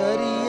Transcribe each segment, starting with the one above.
करी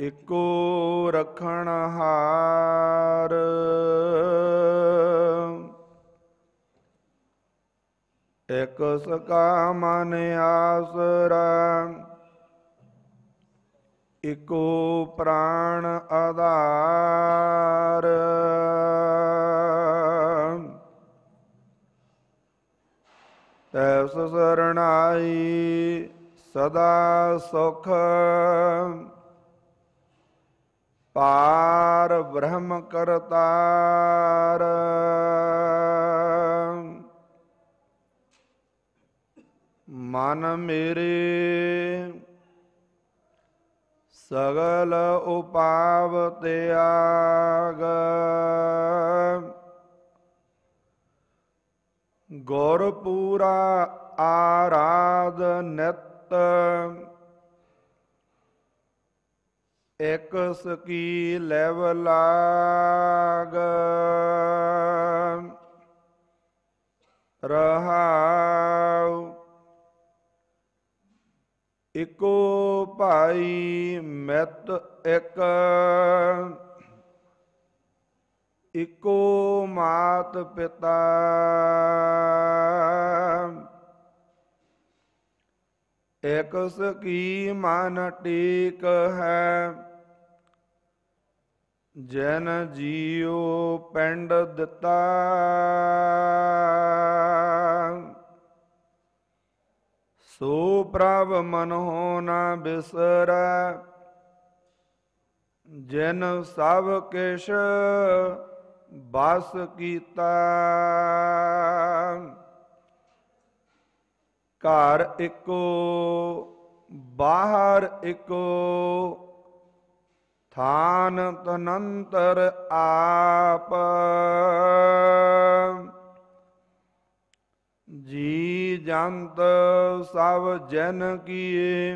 ਇਕੋ ਰਖਣ ਹਾਰ ਇਕ ਸਕਾ ਮਨ ਆਸਰਾ ਇਕੋ ਪ੍ਰਾਣ ਆਧਾਰ ਤੈਸ ਸਰਣਾਈ ਸਦਾ ਸੁਖ ਪਾਰ ਬ੍ਰਹਮ ਕਰਤਾਰ ਮਨ ਮੇਰੇ ਸਗਲ ਉਪਾਵ ਤਿਆਗ ਗੁਰਪੂਰਾ ਆਰਾਧ ਨਿਤ ਇਕ ਸਕੀ ਲੈਵ ਲਾਗ ਰਹਾਉ ਇਕੋ ਭਾਈ ਮਤ ਇਕ ਇਕੋ ਮਾਤ ਪਿਤਾ ਇਕਸ ਕੀ ਮਨ ਟੇਕ ਹੈ ਜਨ ਜੀਉ ਪਿੰਡ ਦਿੱਤਾ ਸੋ ਪ੍ਰਭ ਮਨ ਹੋ ਨਾ ਬਿਸਰੈ ਜਨ ਸਭ ਕਿਛ ਬਸ ਕੀਤਾ ਘਰ ਇੱਕੋ ਬਾਹਰ ਇੱਕੋ ਥਾਨ ਤਨੰਤਰ ਆਪ ਜੀ ਜੰਤ ਸਭ ਜਨ ਕੀਏ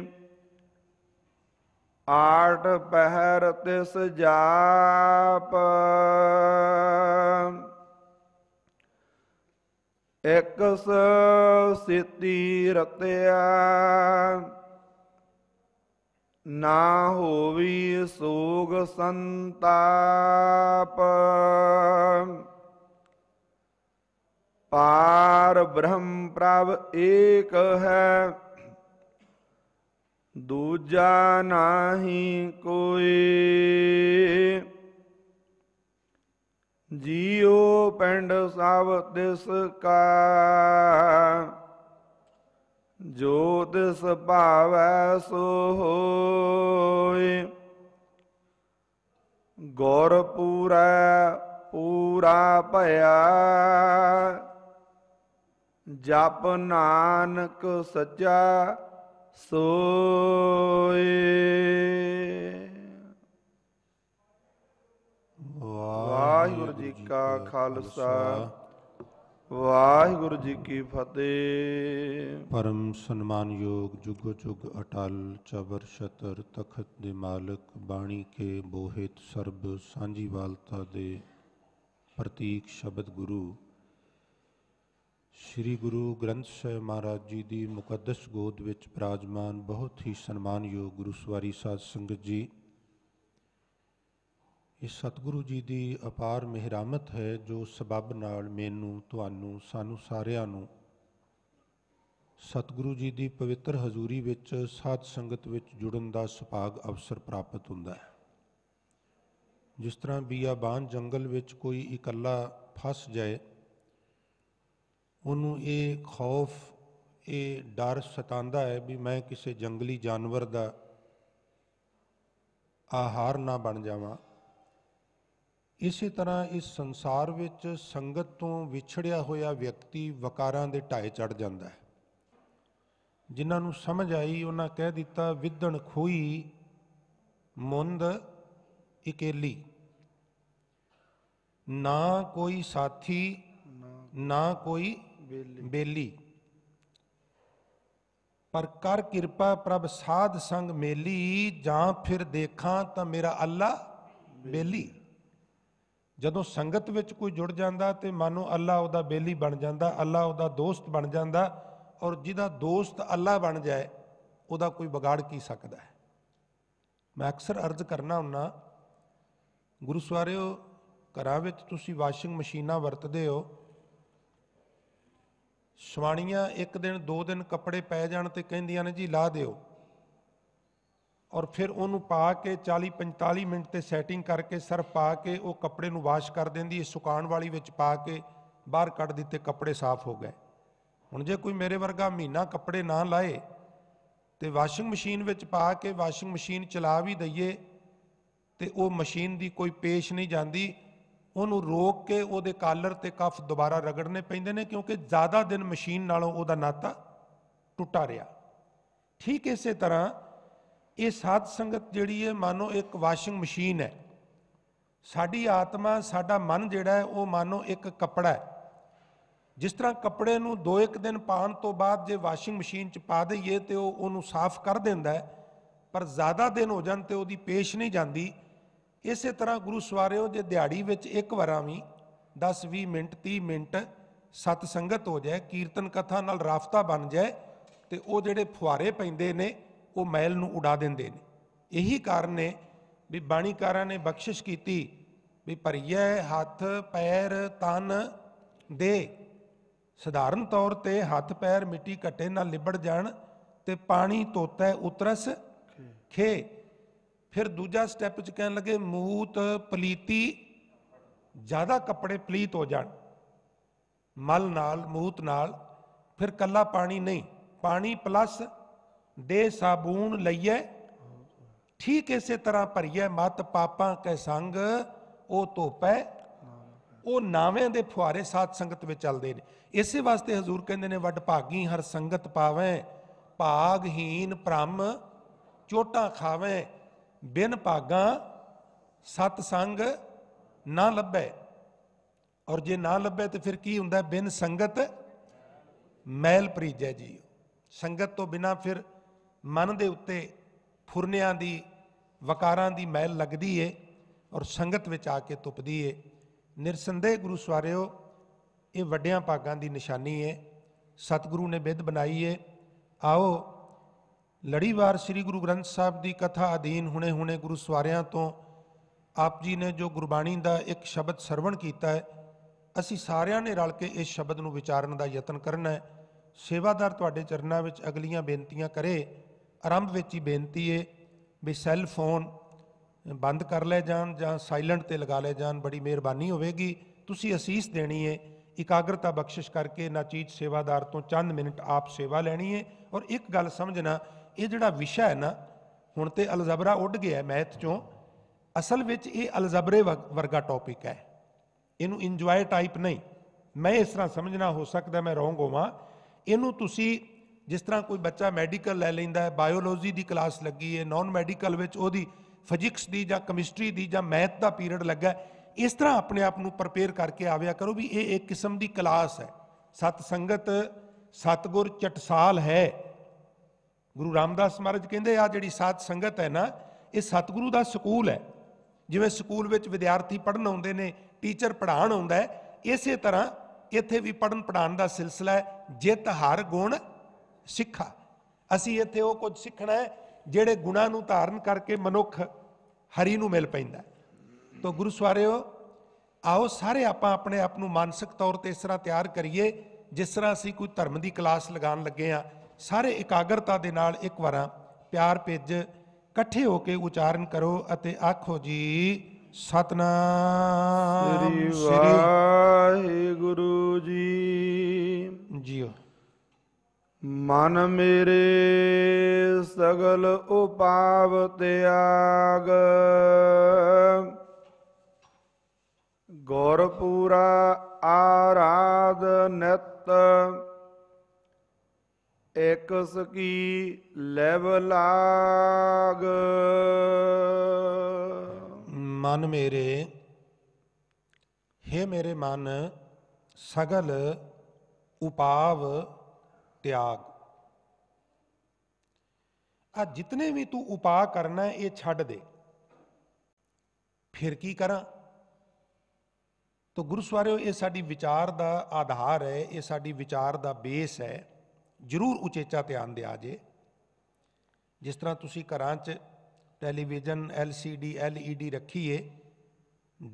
ਆਠ ਪਹਿਰ ਤਿਸ ਜਾਪ ਇਕ ਸਿੱਤੀ ਰਤਿਆ ਨਾ ਹੋਵੀ ਸੋਗ ਸੰਤਾਪ ਪਾਰ ਬ੍ਰਹਮ ਪ੍ਰਭ ਏਕ ਹੈ ਦੂਜਾ ਨਾਹੀ ਕੋਈ ਜੀਉ ਪਿੰਡ ਸਭ ਦਿਸ ਕਾ ਜੋ ਤਿਸ ਭਾਵੈ ਸੋ ਹੋਇ ਗੁਰ ਪੂਰਾ ਪੂਰਾ ਭਇਆ ਜਪ ਨਾਨਕ ਸੱਚਾ ਸੋਏ ਵਾਹਿਗੁਰੂ ਜੀ ਕਾ ਖਾਲਸਾ ਵਾਹਿਗੁਰੂ ਜੀ ਕੀ ਫਤਿਹ ਪਰਮ ਸਨਮਾਨਯੋਗ ਜੁਗੋ ਜੁਗ ਅਟਲ ਚਬਰ ਸ਼ਤਰ ਤਖਤ ਦੇ ਮਾਲਕ ਬਾਣੀ ਕੇ ਬੋਹਿਤ ਸਰਬ ਸਾਂਝੀ ਵਾਲਤਾ ਦੇ ਪ੍ਰਤੀਕ ਸ਼ਬਦ ਗੁਰੂ ਸ੍ਰੀ ਗੁਰੂ ਗ੍ਰੰਥ ਸਾਹਿਬ ਮਹਾਰਾਜ ਜੀ ਦੀ ਮੁਕੱਦਸ ਗੋਦ ਵਿੱਚ ਬਿਰਾਜਮਾਨ ਬਹੁਤ ਹੀ ਸਨਮਾਨਯੋਗ ਗੁਰੂ ਸਵਾਰੀ ਸਾਧ ਸੰਗਤ ਜੀ ਇਸ ਸਤਿਗੁਰੂ ਜੀ ਦੀ ਅਪਾਰ ਮਿਹਰਮਤ ਹੈ ਜੋ ਸਬਬ ਨਾਲ ਮੈਨੂੰ ਤੁਹਾਨੂੰ ਸਾਨੂੰ ਸਾਰਿਆਂ ਨੂੰ ਸਤਿਗੁਰੂ ਜੀ ਦੀ ਪਵਿੱਤਰ ਹਜ਼ੂਰੀ ਵਿੱਚ ਸਾਧ ਸੰਗਤ ਵਿੱਚ ਜੁੜਨ ਦਾ ਸੁਭਾਗ ਅਵਸਰ ਪ੍ਰਾਪਤ ਹੁੰਦਾ ਹੈ ਜਿਸ ਤਰ੍ਹਾਂ ਬੀਆਬਾਨ ਜੰਗਲ ਵਿੱਚ ਕੋਈ ਇਕੱਲਾ ਫਸ ਜਾਏ ਉਹਨੂੰ ਇਹ ਖੌਫ ਇਹ ਡਰ ਸਤਾਉਂਦਾ ਹੈ ਵੀ ਮੈਂ ਕਿਸੇ ਜੰਗਲੀ ਜਾਨਵਰ ਦਾ ਆਹਾਰ ਨਾ ਬਣ ਜਾਵਾਂ ਇਸੇ ਤਰ੍ਹਾਂ ਇਸ ਸੰਸਾਰ ਵਿੱਚ ਸੰਗਤ ਤੋਂ ਵਿਛੜਿਆ ਹੋਇਆ ਵਿਅਕਤੀ ਵਕਾਰਾਂ ਦੇ ਢਾਏ ਚੜ ਜਾਂਦਾ ਹੈ ਜਿਨ੍ਹਾਂ ਨੂੰ ਸਮਝ ਆਈ ਉਹਨਾਂ ਕਹਿ ਦਿੱਤਾ ਵਿਦਣ ਖੋਈ ਮੁੰਦ ਇਕੇਲੀ ਨਾ ਕੋਈ ਸਾਥੀ ਨਾ ਕੋਈ ਬੇਲੀ ਪਰ ਕਰ ਕਿਰਪਾ ਪ੍ਰਭ ਸਾਧ ਸੰਗ ਮੇਲੀ ਜਾਂ ਫਿਰ ਦੇਖਾਂ ਤਾਂ ਮੇਰਾ ਅੱਲਾ ਬੇਲੀ ਜਦੋਂ ਸੰਗਤ ਵਿੱਚ ਕੋਈ ਜੁੜ ਜਾਂਦਾ ਤੇ ਮਾਨੋ ਅੱਲਾ ਉਹਦਾ ਬੇਲੀ ਬਣ ਜਾਂਦਾ ਅੱਲਾ ਉਹਦਾ ਦੋਸਤ ਬਣ ਜਾਂਦਾ ਔਰ ਜਿਹਦਾ ਦੋਸਤ ਅੱਲਾ ਬਣ ਜਾਏ ਉਹਦਾ ਕੋਈ ਵਿਗਾੜ ਕੀ ਸਕਦਾ ਹੈ ਮੈਂ ਅਕਸਰ ਅਰਜ਼ ਕਰਨਾ ਹੁੰਨਾ ਗੁਰੂ ਸਵਾਰਿਓ ਘਰਾਂ ਵਿੱਚ ਤੁਸੀਂ ਵਾਸ਼ਿੰਗ ਮਸ਼ੀਨਾਂ ਵਰਤਦੇ ਹੋ ਸਵਾਣੀਆਂ ਇੱਕ ਦਿਨ ਦੋ ਦਿਨ ਕੱਪੜੇ ਪੈ ਜਾਣ ਤੇ ਕਹਿੰਦੀਆਂ ਨੇ ਜੀ ਲਾ ਦਿਓ ਔਰ ਫਿਰ ਉਹਨੂੰ ਪਾ ਕੇ 40 45 ਮਿੰਟ ਤੇ ਸੈਟਿੰਗ ਕਰਕੇ ਸਰ ਪਾ ਕੇ ਉਹ ਕੱਪੜੇ ਨੂੰ ਵਾਸ਼ ਕਰ ਦਿੰਦੀ ਹੈ ਸੁਕਾਉਣ ਵਾਲੀ ਵਿੱਚ ਪਾ ਕੇ ਬਾਹਰ ਕੱਢ ਦਿੱਤੇ ਕੱਪੜੇ ਸਾਫ਼ ਹੋ ਗਏ ਹੁਣ ਜੇ ਕੋਈ ਮੇਰੇ ਵਰਗਾ ਮਹੀਨਾ ਕੱਪੜੇ ਨਾ ਲਾਏ ਤੇ ਵਾਸ਼ਿੰਗ ਮਸ਼ੀਨ ਵਿੱਚ ਪਾ ਕੇ ਵਾਸ਼ਿੰਗ ਮਸ਼ੀਨ ਚਲਾ ਵੀ ਦਈਏ ਤੇ ਉਹ ਮਸ਼ੀਨ ਦੀ ਕੋਈ ਪੇਸ਼ ਨਹੀਂ ਜਾਂਦੀ ਉਹਨੂੰ ਰੋਕ ਕੇ ਉਹਦੇ ਕਾਲਰ ਤੇ ਕਫ ਦੁਬਾਰਾ ਰਗੜਨੇ ਪੈਂਦੇ ਨੇ ਕਿਉਂਕਿ ਜ਼ਿਆਦਾ ਦਿਨ ਮਸ਼ੀਨ ਨਾਲੋਂ ਉਹਦਾ ਨਾਤਾ ਟੁੱਟਾ ਰਿਹਾ ਠੀਕ ਇਸੇ ਤਰ੍ਹਾਂ ਇਹ ਸਾਧ ਸੰਗਤ ਜਿਹੜੀ ਹੈ ਮਾਨੋ ਇੱਕ ਵਾਸ਼ਿੰਗ ਮਸ਼ੀਨ ਹੈ ਸਾਡੀ ਆਤਮਾ ਸਾਡਾ ਮਨ ਜਿਹੜਾ ਹੈ ਉਹ ਮਾਨੋ ਇੱਕ ਕਪੜਾ ਹੈ ਜਿਸ ਤਰ੍ਹਾਂ ਕੱਪੜੇ ਨੂੰ ਦੋ ਇੱਕ ਦਿਨ ਪਾਣ ਤੋਂ ਬਾਅਦ ਜੇ ਵਾਸ਼ਿੰਗ ਮਸ਼ੀਨ 'ਚ ਪਾ ਦਈਏ ਤੇ ਉਹ ਉਹਨੂੰ ਸਾਫ਼ ਕਰ ਦਿੰਦਾ ਹੈ ਪਰ ਜ਼ਿਆਦਾ ਦਿਨ ਹੋ ਜਾਣ ਤੇ ਉਹਦੀ ਪੇਸ਼ ਨਹੀਂ ਜਾਂਦੀ ਇਸੇ ਤਰ੍ਹਾਂ ਗੁਰੂ ਸਵਾਰਿਓ ਜੇ ਦਿਹਾੜੀ ਵਿੱਚ ਇੱਕ ਵਾਰਾਂ ਵੀ 10 20 ਮਿੰਟ 30 ਮਿੰਟ ਸਤ ਸੰਗਤ ਹੋ ਜਾਏ ਕੀਰਤਨ ਕਥਾ ਨਾਲ ਰਾਫਤਾ ਬਣ ਜਾਏ ਤੇ ਉਹ ਜਿਹੜੇ ਫੁਆਰੇ ਪੈਂਦੇ ਨੇ ਉਹ ਮੈਲ ਨੂੰ ਉਡਾ ਦਿੰਦੇ ਨੇ ਇਹੀ ਕਾਰਨ ਨੇ ਵੀ ਬਾਣੀਕਾਰਾਂ ਨੇ ਬਖਸ਼ਿਸ਼ ਕੀਤੀ ਵੀ ਭਰੀਏ ਹੱਥ ਪੈਰ ਤਨ ਦੇ ਸਧਾਰਨ ਤੌਰ ਤੇ ਹੱਥ ਪੈਰ ਮਿੱਟੀ ਘੱਟੇ ਨਾਲ ਲਿਬੜ ਜਾਣ ਤੇ ਪਾਣੀ ਤੋਤਾ ਉਤਰਸ ਖੇ ਫਿਰ ਦੂਜਾ ਸਟੈਪ ਚ ਕਹਿਣ ਲੱਗੇ ਮੂਤ ਪਲੀਤੀ ਜ਼ਿਆਦਾ ਕੱਪੜੇ ਪਲੀਤ ਹੋ ਜਾਣ ਮਲ ਨਾਲ ਮੂਤ ਨਾਲ ਫਿਰ ਕੱਲਾ ਪਾਣੀ ਨਹੀਂ ਪਾਣੀ ਪਲੱਸ ਦੇ ਸਾਬੂਨ ਲਈਏ ਠੀਕ ਇਸੇ ਤਰ੍ਹਾਂ ਭਰੀਏ ਮਤ ਪਾਪਾਂ ਕੈ ਸੰਗ ਉਹ ਧੋਪੈ ਉਹ ਨਾਵੇਂ ਦੇ ਫੁਹਾਰੇ ਸਾਥ ਸੰਗਤ ਵਿੱਚ ਚੱਲਦੇ ਨੇ ਇਸੇ ਵਾਸਤੇ ਹਜ਼ੂਰ ਕਹਿੰਦੇ ਨੇ ਵੱਡ ਭਾਗੀ ਹਰ ਸੰਗਤ ਪਾਵੇਂ ਭਾਗਹੀਨ ਭ੍ਰਮ ਚੋਟਾਂ ਖਾਵੇਂ ਬਿਨ ਭਾਗਾ ਸਤ ਸੰਗ ਨਾ ਲੱਭੇ ਔਰ ਜੇ ਨਾ ਲੱਭੇ ਤੇ ਫਿਰ ਕੀ ਹੁੰਦਾ ਬਿਨ ਸੰਗਤ ਮੈਲ ਪ੍ਰੀਜੈ ਜੀ ਸੰਗਤ ਤੋਂ ਬਿਨਾ ਫਿਰ ਮਨ ਦੇ ਉੱਤੇ ਫੁਰਨਿਆਂ ਦੀ ਵਕਾਰਾਂ ਦੀ ਮੈਲ ਲੱਗਦੀ ਏ ਔਰ ਸੰਗਤ ਵਿੱਚ ਆ ਕੇ ਤੁਪਦੀ ਏ ਨਿਰਸੰਦੇਹ ਗੁਰੂ ਸਵਾਰਿਓ ਇਹ ਵੱਡਿਆਂ ਭਾਗਾਂ ਦੀ ਨਿਸ਼ਾਨੀ ਏ ਸਤਿਗੁਰੂ ਨੇ ਵਿਧ ਬਣਾਈ ਏ ਆਓ ਲੜੀਵਾਰ ਸ੍ਰੀ ਗੁਰੂ ਗ੍ਰੰਥ ਸਾਹਿਬ ਦੀ ਕਥਾ ਅਧੀਨ ਹੁਣੇ-ਹੁਣੇ ਗੁਰੂ ਸਵਾਰਿਆਂ ਤੋਂ ਆਪ ਜੀ ਨੇ ਜੋ ਗੁਰਬਾਣੀ ਦਾ ਇੱਕ ਸ਼ਬਦ ਸਰਵਣ ਕੀਤਾ ਹੈ ਅਸੀਂ ਸਾਰਿਆਂ ਨੇ ਰਲ ਕੇ ਇਸ ਸ਼ਬਦ ਨੂੰ ਵਿਚਾਰਨ ਦਾ ਯਤਨ ਕਰਨਾ ਹੈ ਸੇਵਾਦਾਰ ਤੁਹਾਡੇ ਚਰਨਾਂ ਵਿੱਚ ਅਗਲੀਆਂ ਬੇਨਤੀਆਂ ਕਰੇ ਆਰੰਭ ਵਿੱਚ ਹੀ ਬੇਨਤੀ ਏ ਵੀ ਸੈੱਲ ਫੋਨ ਬੰਦ ਕਰ ਲੈ ਜਾਣ ਜਾਂ ਸਾਇਲੈਂਟ ਤੇ ਲਗਾ ਲੈ ਜਾਣ ਬੜੀ ਮਿਹਰਬਾਨੀ ਹੋਵੇਗੀ ਤੁਸੀਂ ਅਸੀਸ ਦੇਣੀ ਏ ਇਕਾਗਰਤਾ ਬਖਸ਼ਿਸ਼ ਕਰਕੇ ਨਾਚੀਜ਼ ਸੇਵਾਦਾਰ ਤੋਂ ਚੰਦ ਮਿੰਟ ਆਪ ਸੇਵਾ ਲੈਣੀ ਏ ਔਰ ਇੱਕ ਗੱਲ ਸਮਝਣਾ ਇਹ ਜਿਹੜਾ ਵਿਸ਼ਾ ਹੈ ਨਾ ਹੁਣ ਤੇ ਅਲਜ਼ਬਰਾ ਉੱਡ ਗਿਆ ਮੈਥ ਚੋਂ ਅਸਲ ਵਿੱਚ ਇਹ ਅਲਜ਼ਬਰੇ ਵਰਗਾ ਟੌਪਿਕ ਹੈ ਇਹਨੂੰ ਇੰਜੋਏ ਟਾਈਪ ਨਹੀਂ ਮੈਂ ਇਸ ਤਰ੍ਹਾਂ ਸਮਝਣਾ ਹੋ ਸਕਦਾ ਮੈਂ ਰੋਂਗ ਹੋਵਾਂ ਇਹਨੂੰ ਤੁਸੀਂ ਜਿਸ ਤਰ੍ਹਾਂ ਕੋਈ ਬੱਚਾ ਮੈਡੀਕਲ ਲੈ ਲੈਂਦਾ ਹੈ ਬਾਇਓਲੋਜੀ ਦੀ ਕਲਾਸ ਲੱਗੀ ਹੈ ਨਾਨ ਮੈਡੀਕਲ ਵਿੱਚ ਉਹਦੀ ਫਿਜ਼ਿਕਸ ਦੀ ਜਾਂ ਕੈਮਿਸਟਰੀ ਦੀ ਜਾਂ ਮੈਥ ਦਾ ਪੀਰੀਅਡ ਲੱਗਾ ਇਸ ਤਰ੍ਹਾਂ ਆਪਣੇ ਆਪ ਨੂੰ ਪ੍ਰਪੇਅਰ ਕਰਕੇ ਆਵਿਆ ਕਰੋ ਵੀ ਇਹ ਇੱਕ ਕਿਸਮ ਦੀ ਕਲਾਸ ਹੈ ਸਤ ਸੰਗਤ ਸਤਗੁਰ ਚਟਸਾਲ ਹੈ ਗੁਰੂ ਰਾਮਦਾਸ ਮਹਾਰਾਜ ਕਹਿੰਦੇ ਆ ਜਿਹੜੀ ਸਾਧ ਸੰਗਤ ਹੈ ਨਾ ਇਹ ਸਤਗੁਰੂ ਦਾ ਸਕੂਲ ਹੈ ਜਿਵੇਂ ਸਕੂਲ ਵਿੱਚ ਵਿਦਿਆਰਥੀ ਪੜਨ ਆਉਂਦੇ ਨੇ ਟੀਚਰ ਪੜਾਉਣ ਆਉਂਦਾ ਹੈ ਇਸੇ ਤਰ੍ਹਾਂ ਇੱਥੇ ਵੀ ਪੜਨ ਪੜਾਉਣ ਦਾ ਸਿਲਸਿਲਾ ਹੈ ਜਿਤ ਹਰ ਗੁਣ ਸਿੱਖਾ ਅਸੀਂ ਇੱਥੇ ਉਹ ਕੁਝ ਸਿੱਖਣਾ ਹੈ ਜਿਹੜੇ ਗੁਣਾਂ ਨੂੰ ਧਾਰਨ ਕਰਕੇ ਮਨੁੱਖ ਹਰੀ ਨੂੰ ਮਿਲ ਪੈਂਦਾ ਤਾਂ ਗੁਰੂ ਸਵਾਰਿਓ ਆਓ ਸਾਰੇ ਆਪਾਂ ਆਪਣੇ ਆਪ ਨੂੰ ਮਾਨਸਿਕ ਤੌਰ ਤੇ ਇਸ ਤਰ੍ਹਾਂ ਤਿਆਰ ਕਰੀਏ ਜਿਸ ਤਰ੍ਹਾਂ ਅਸੀਂ ਕੋਈ ਧਰਮ ਦੀ ਕਲਾਸ ਲਗਾਉਣ ਲੱਗੇ ਆ ਸਾਰੇ ਇਕਾਗਰਤਾ ਦੇ ਨਾਲ ਇੱਕ ਵਾਰਾਂ ਪਿਆਰ ਭਿੱਜ ਇਕੱਠੇ ਹੋ ਕੇ ਉਚਾਰਨ ਕਰੋ ਅਤੇ ਆਖੋ ਜੀ ਸਤਨਾਮ ਸ੍ਰੀ ਵਾਹਿਗੁਰੂ ਜੀ ਜੀਓ ਮਨ ਮੇਰੇ ਸਗਲ ਉਪਾਵ ਤਿਆਗ ਪੂਰਾ ਆਰਾਧ ਨਿਤ ਇਕ ਸਕੀ ਲੈਵ ਲਾਗ ਮਨ ਮੇਰੇ हे ਮੇਰੇ ਮਨ ਸਗਲ ਉਪਾਵ त्याग ਆ ਜਿਤਨੇ ਵੀ ਤੂੰ ਉਪਾਅ ਕਰਨਾ ਇਹ ਛੱਡ ਦੇ ਫਿਰ ਕੀ ਕਰਾਂ ਤਾਂ ਗੁਰੂ ਸਵਾਰਿਓ ਇਹ ਸਾਡੀ ਵਿਚਾਰ ਦਾ ਆਧਾਰ ਹੈ ਇਹ ਸਾਡੀ ਵਿਚਾਰ ਦਾ ਬੇਸ ਹੈ ਜ਼ਰੂਰ ਉਚੇਚਾ ਧਿਆਨ ਦਿਆ ਜੇ ਜਿਸ ਤਰ੍ਹਾਂ ਤੁਸੀਂ ਘਰਾਂ 'ਚ ਟੈਲੀਵਿਜ਼ਨ LCD LED ਰੱਖੀਏ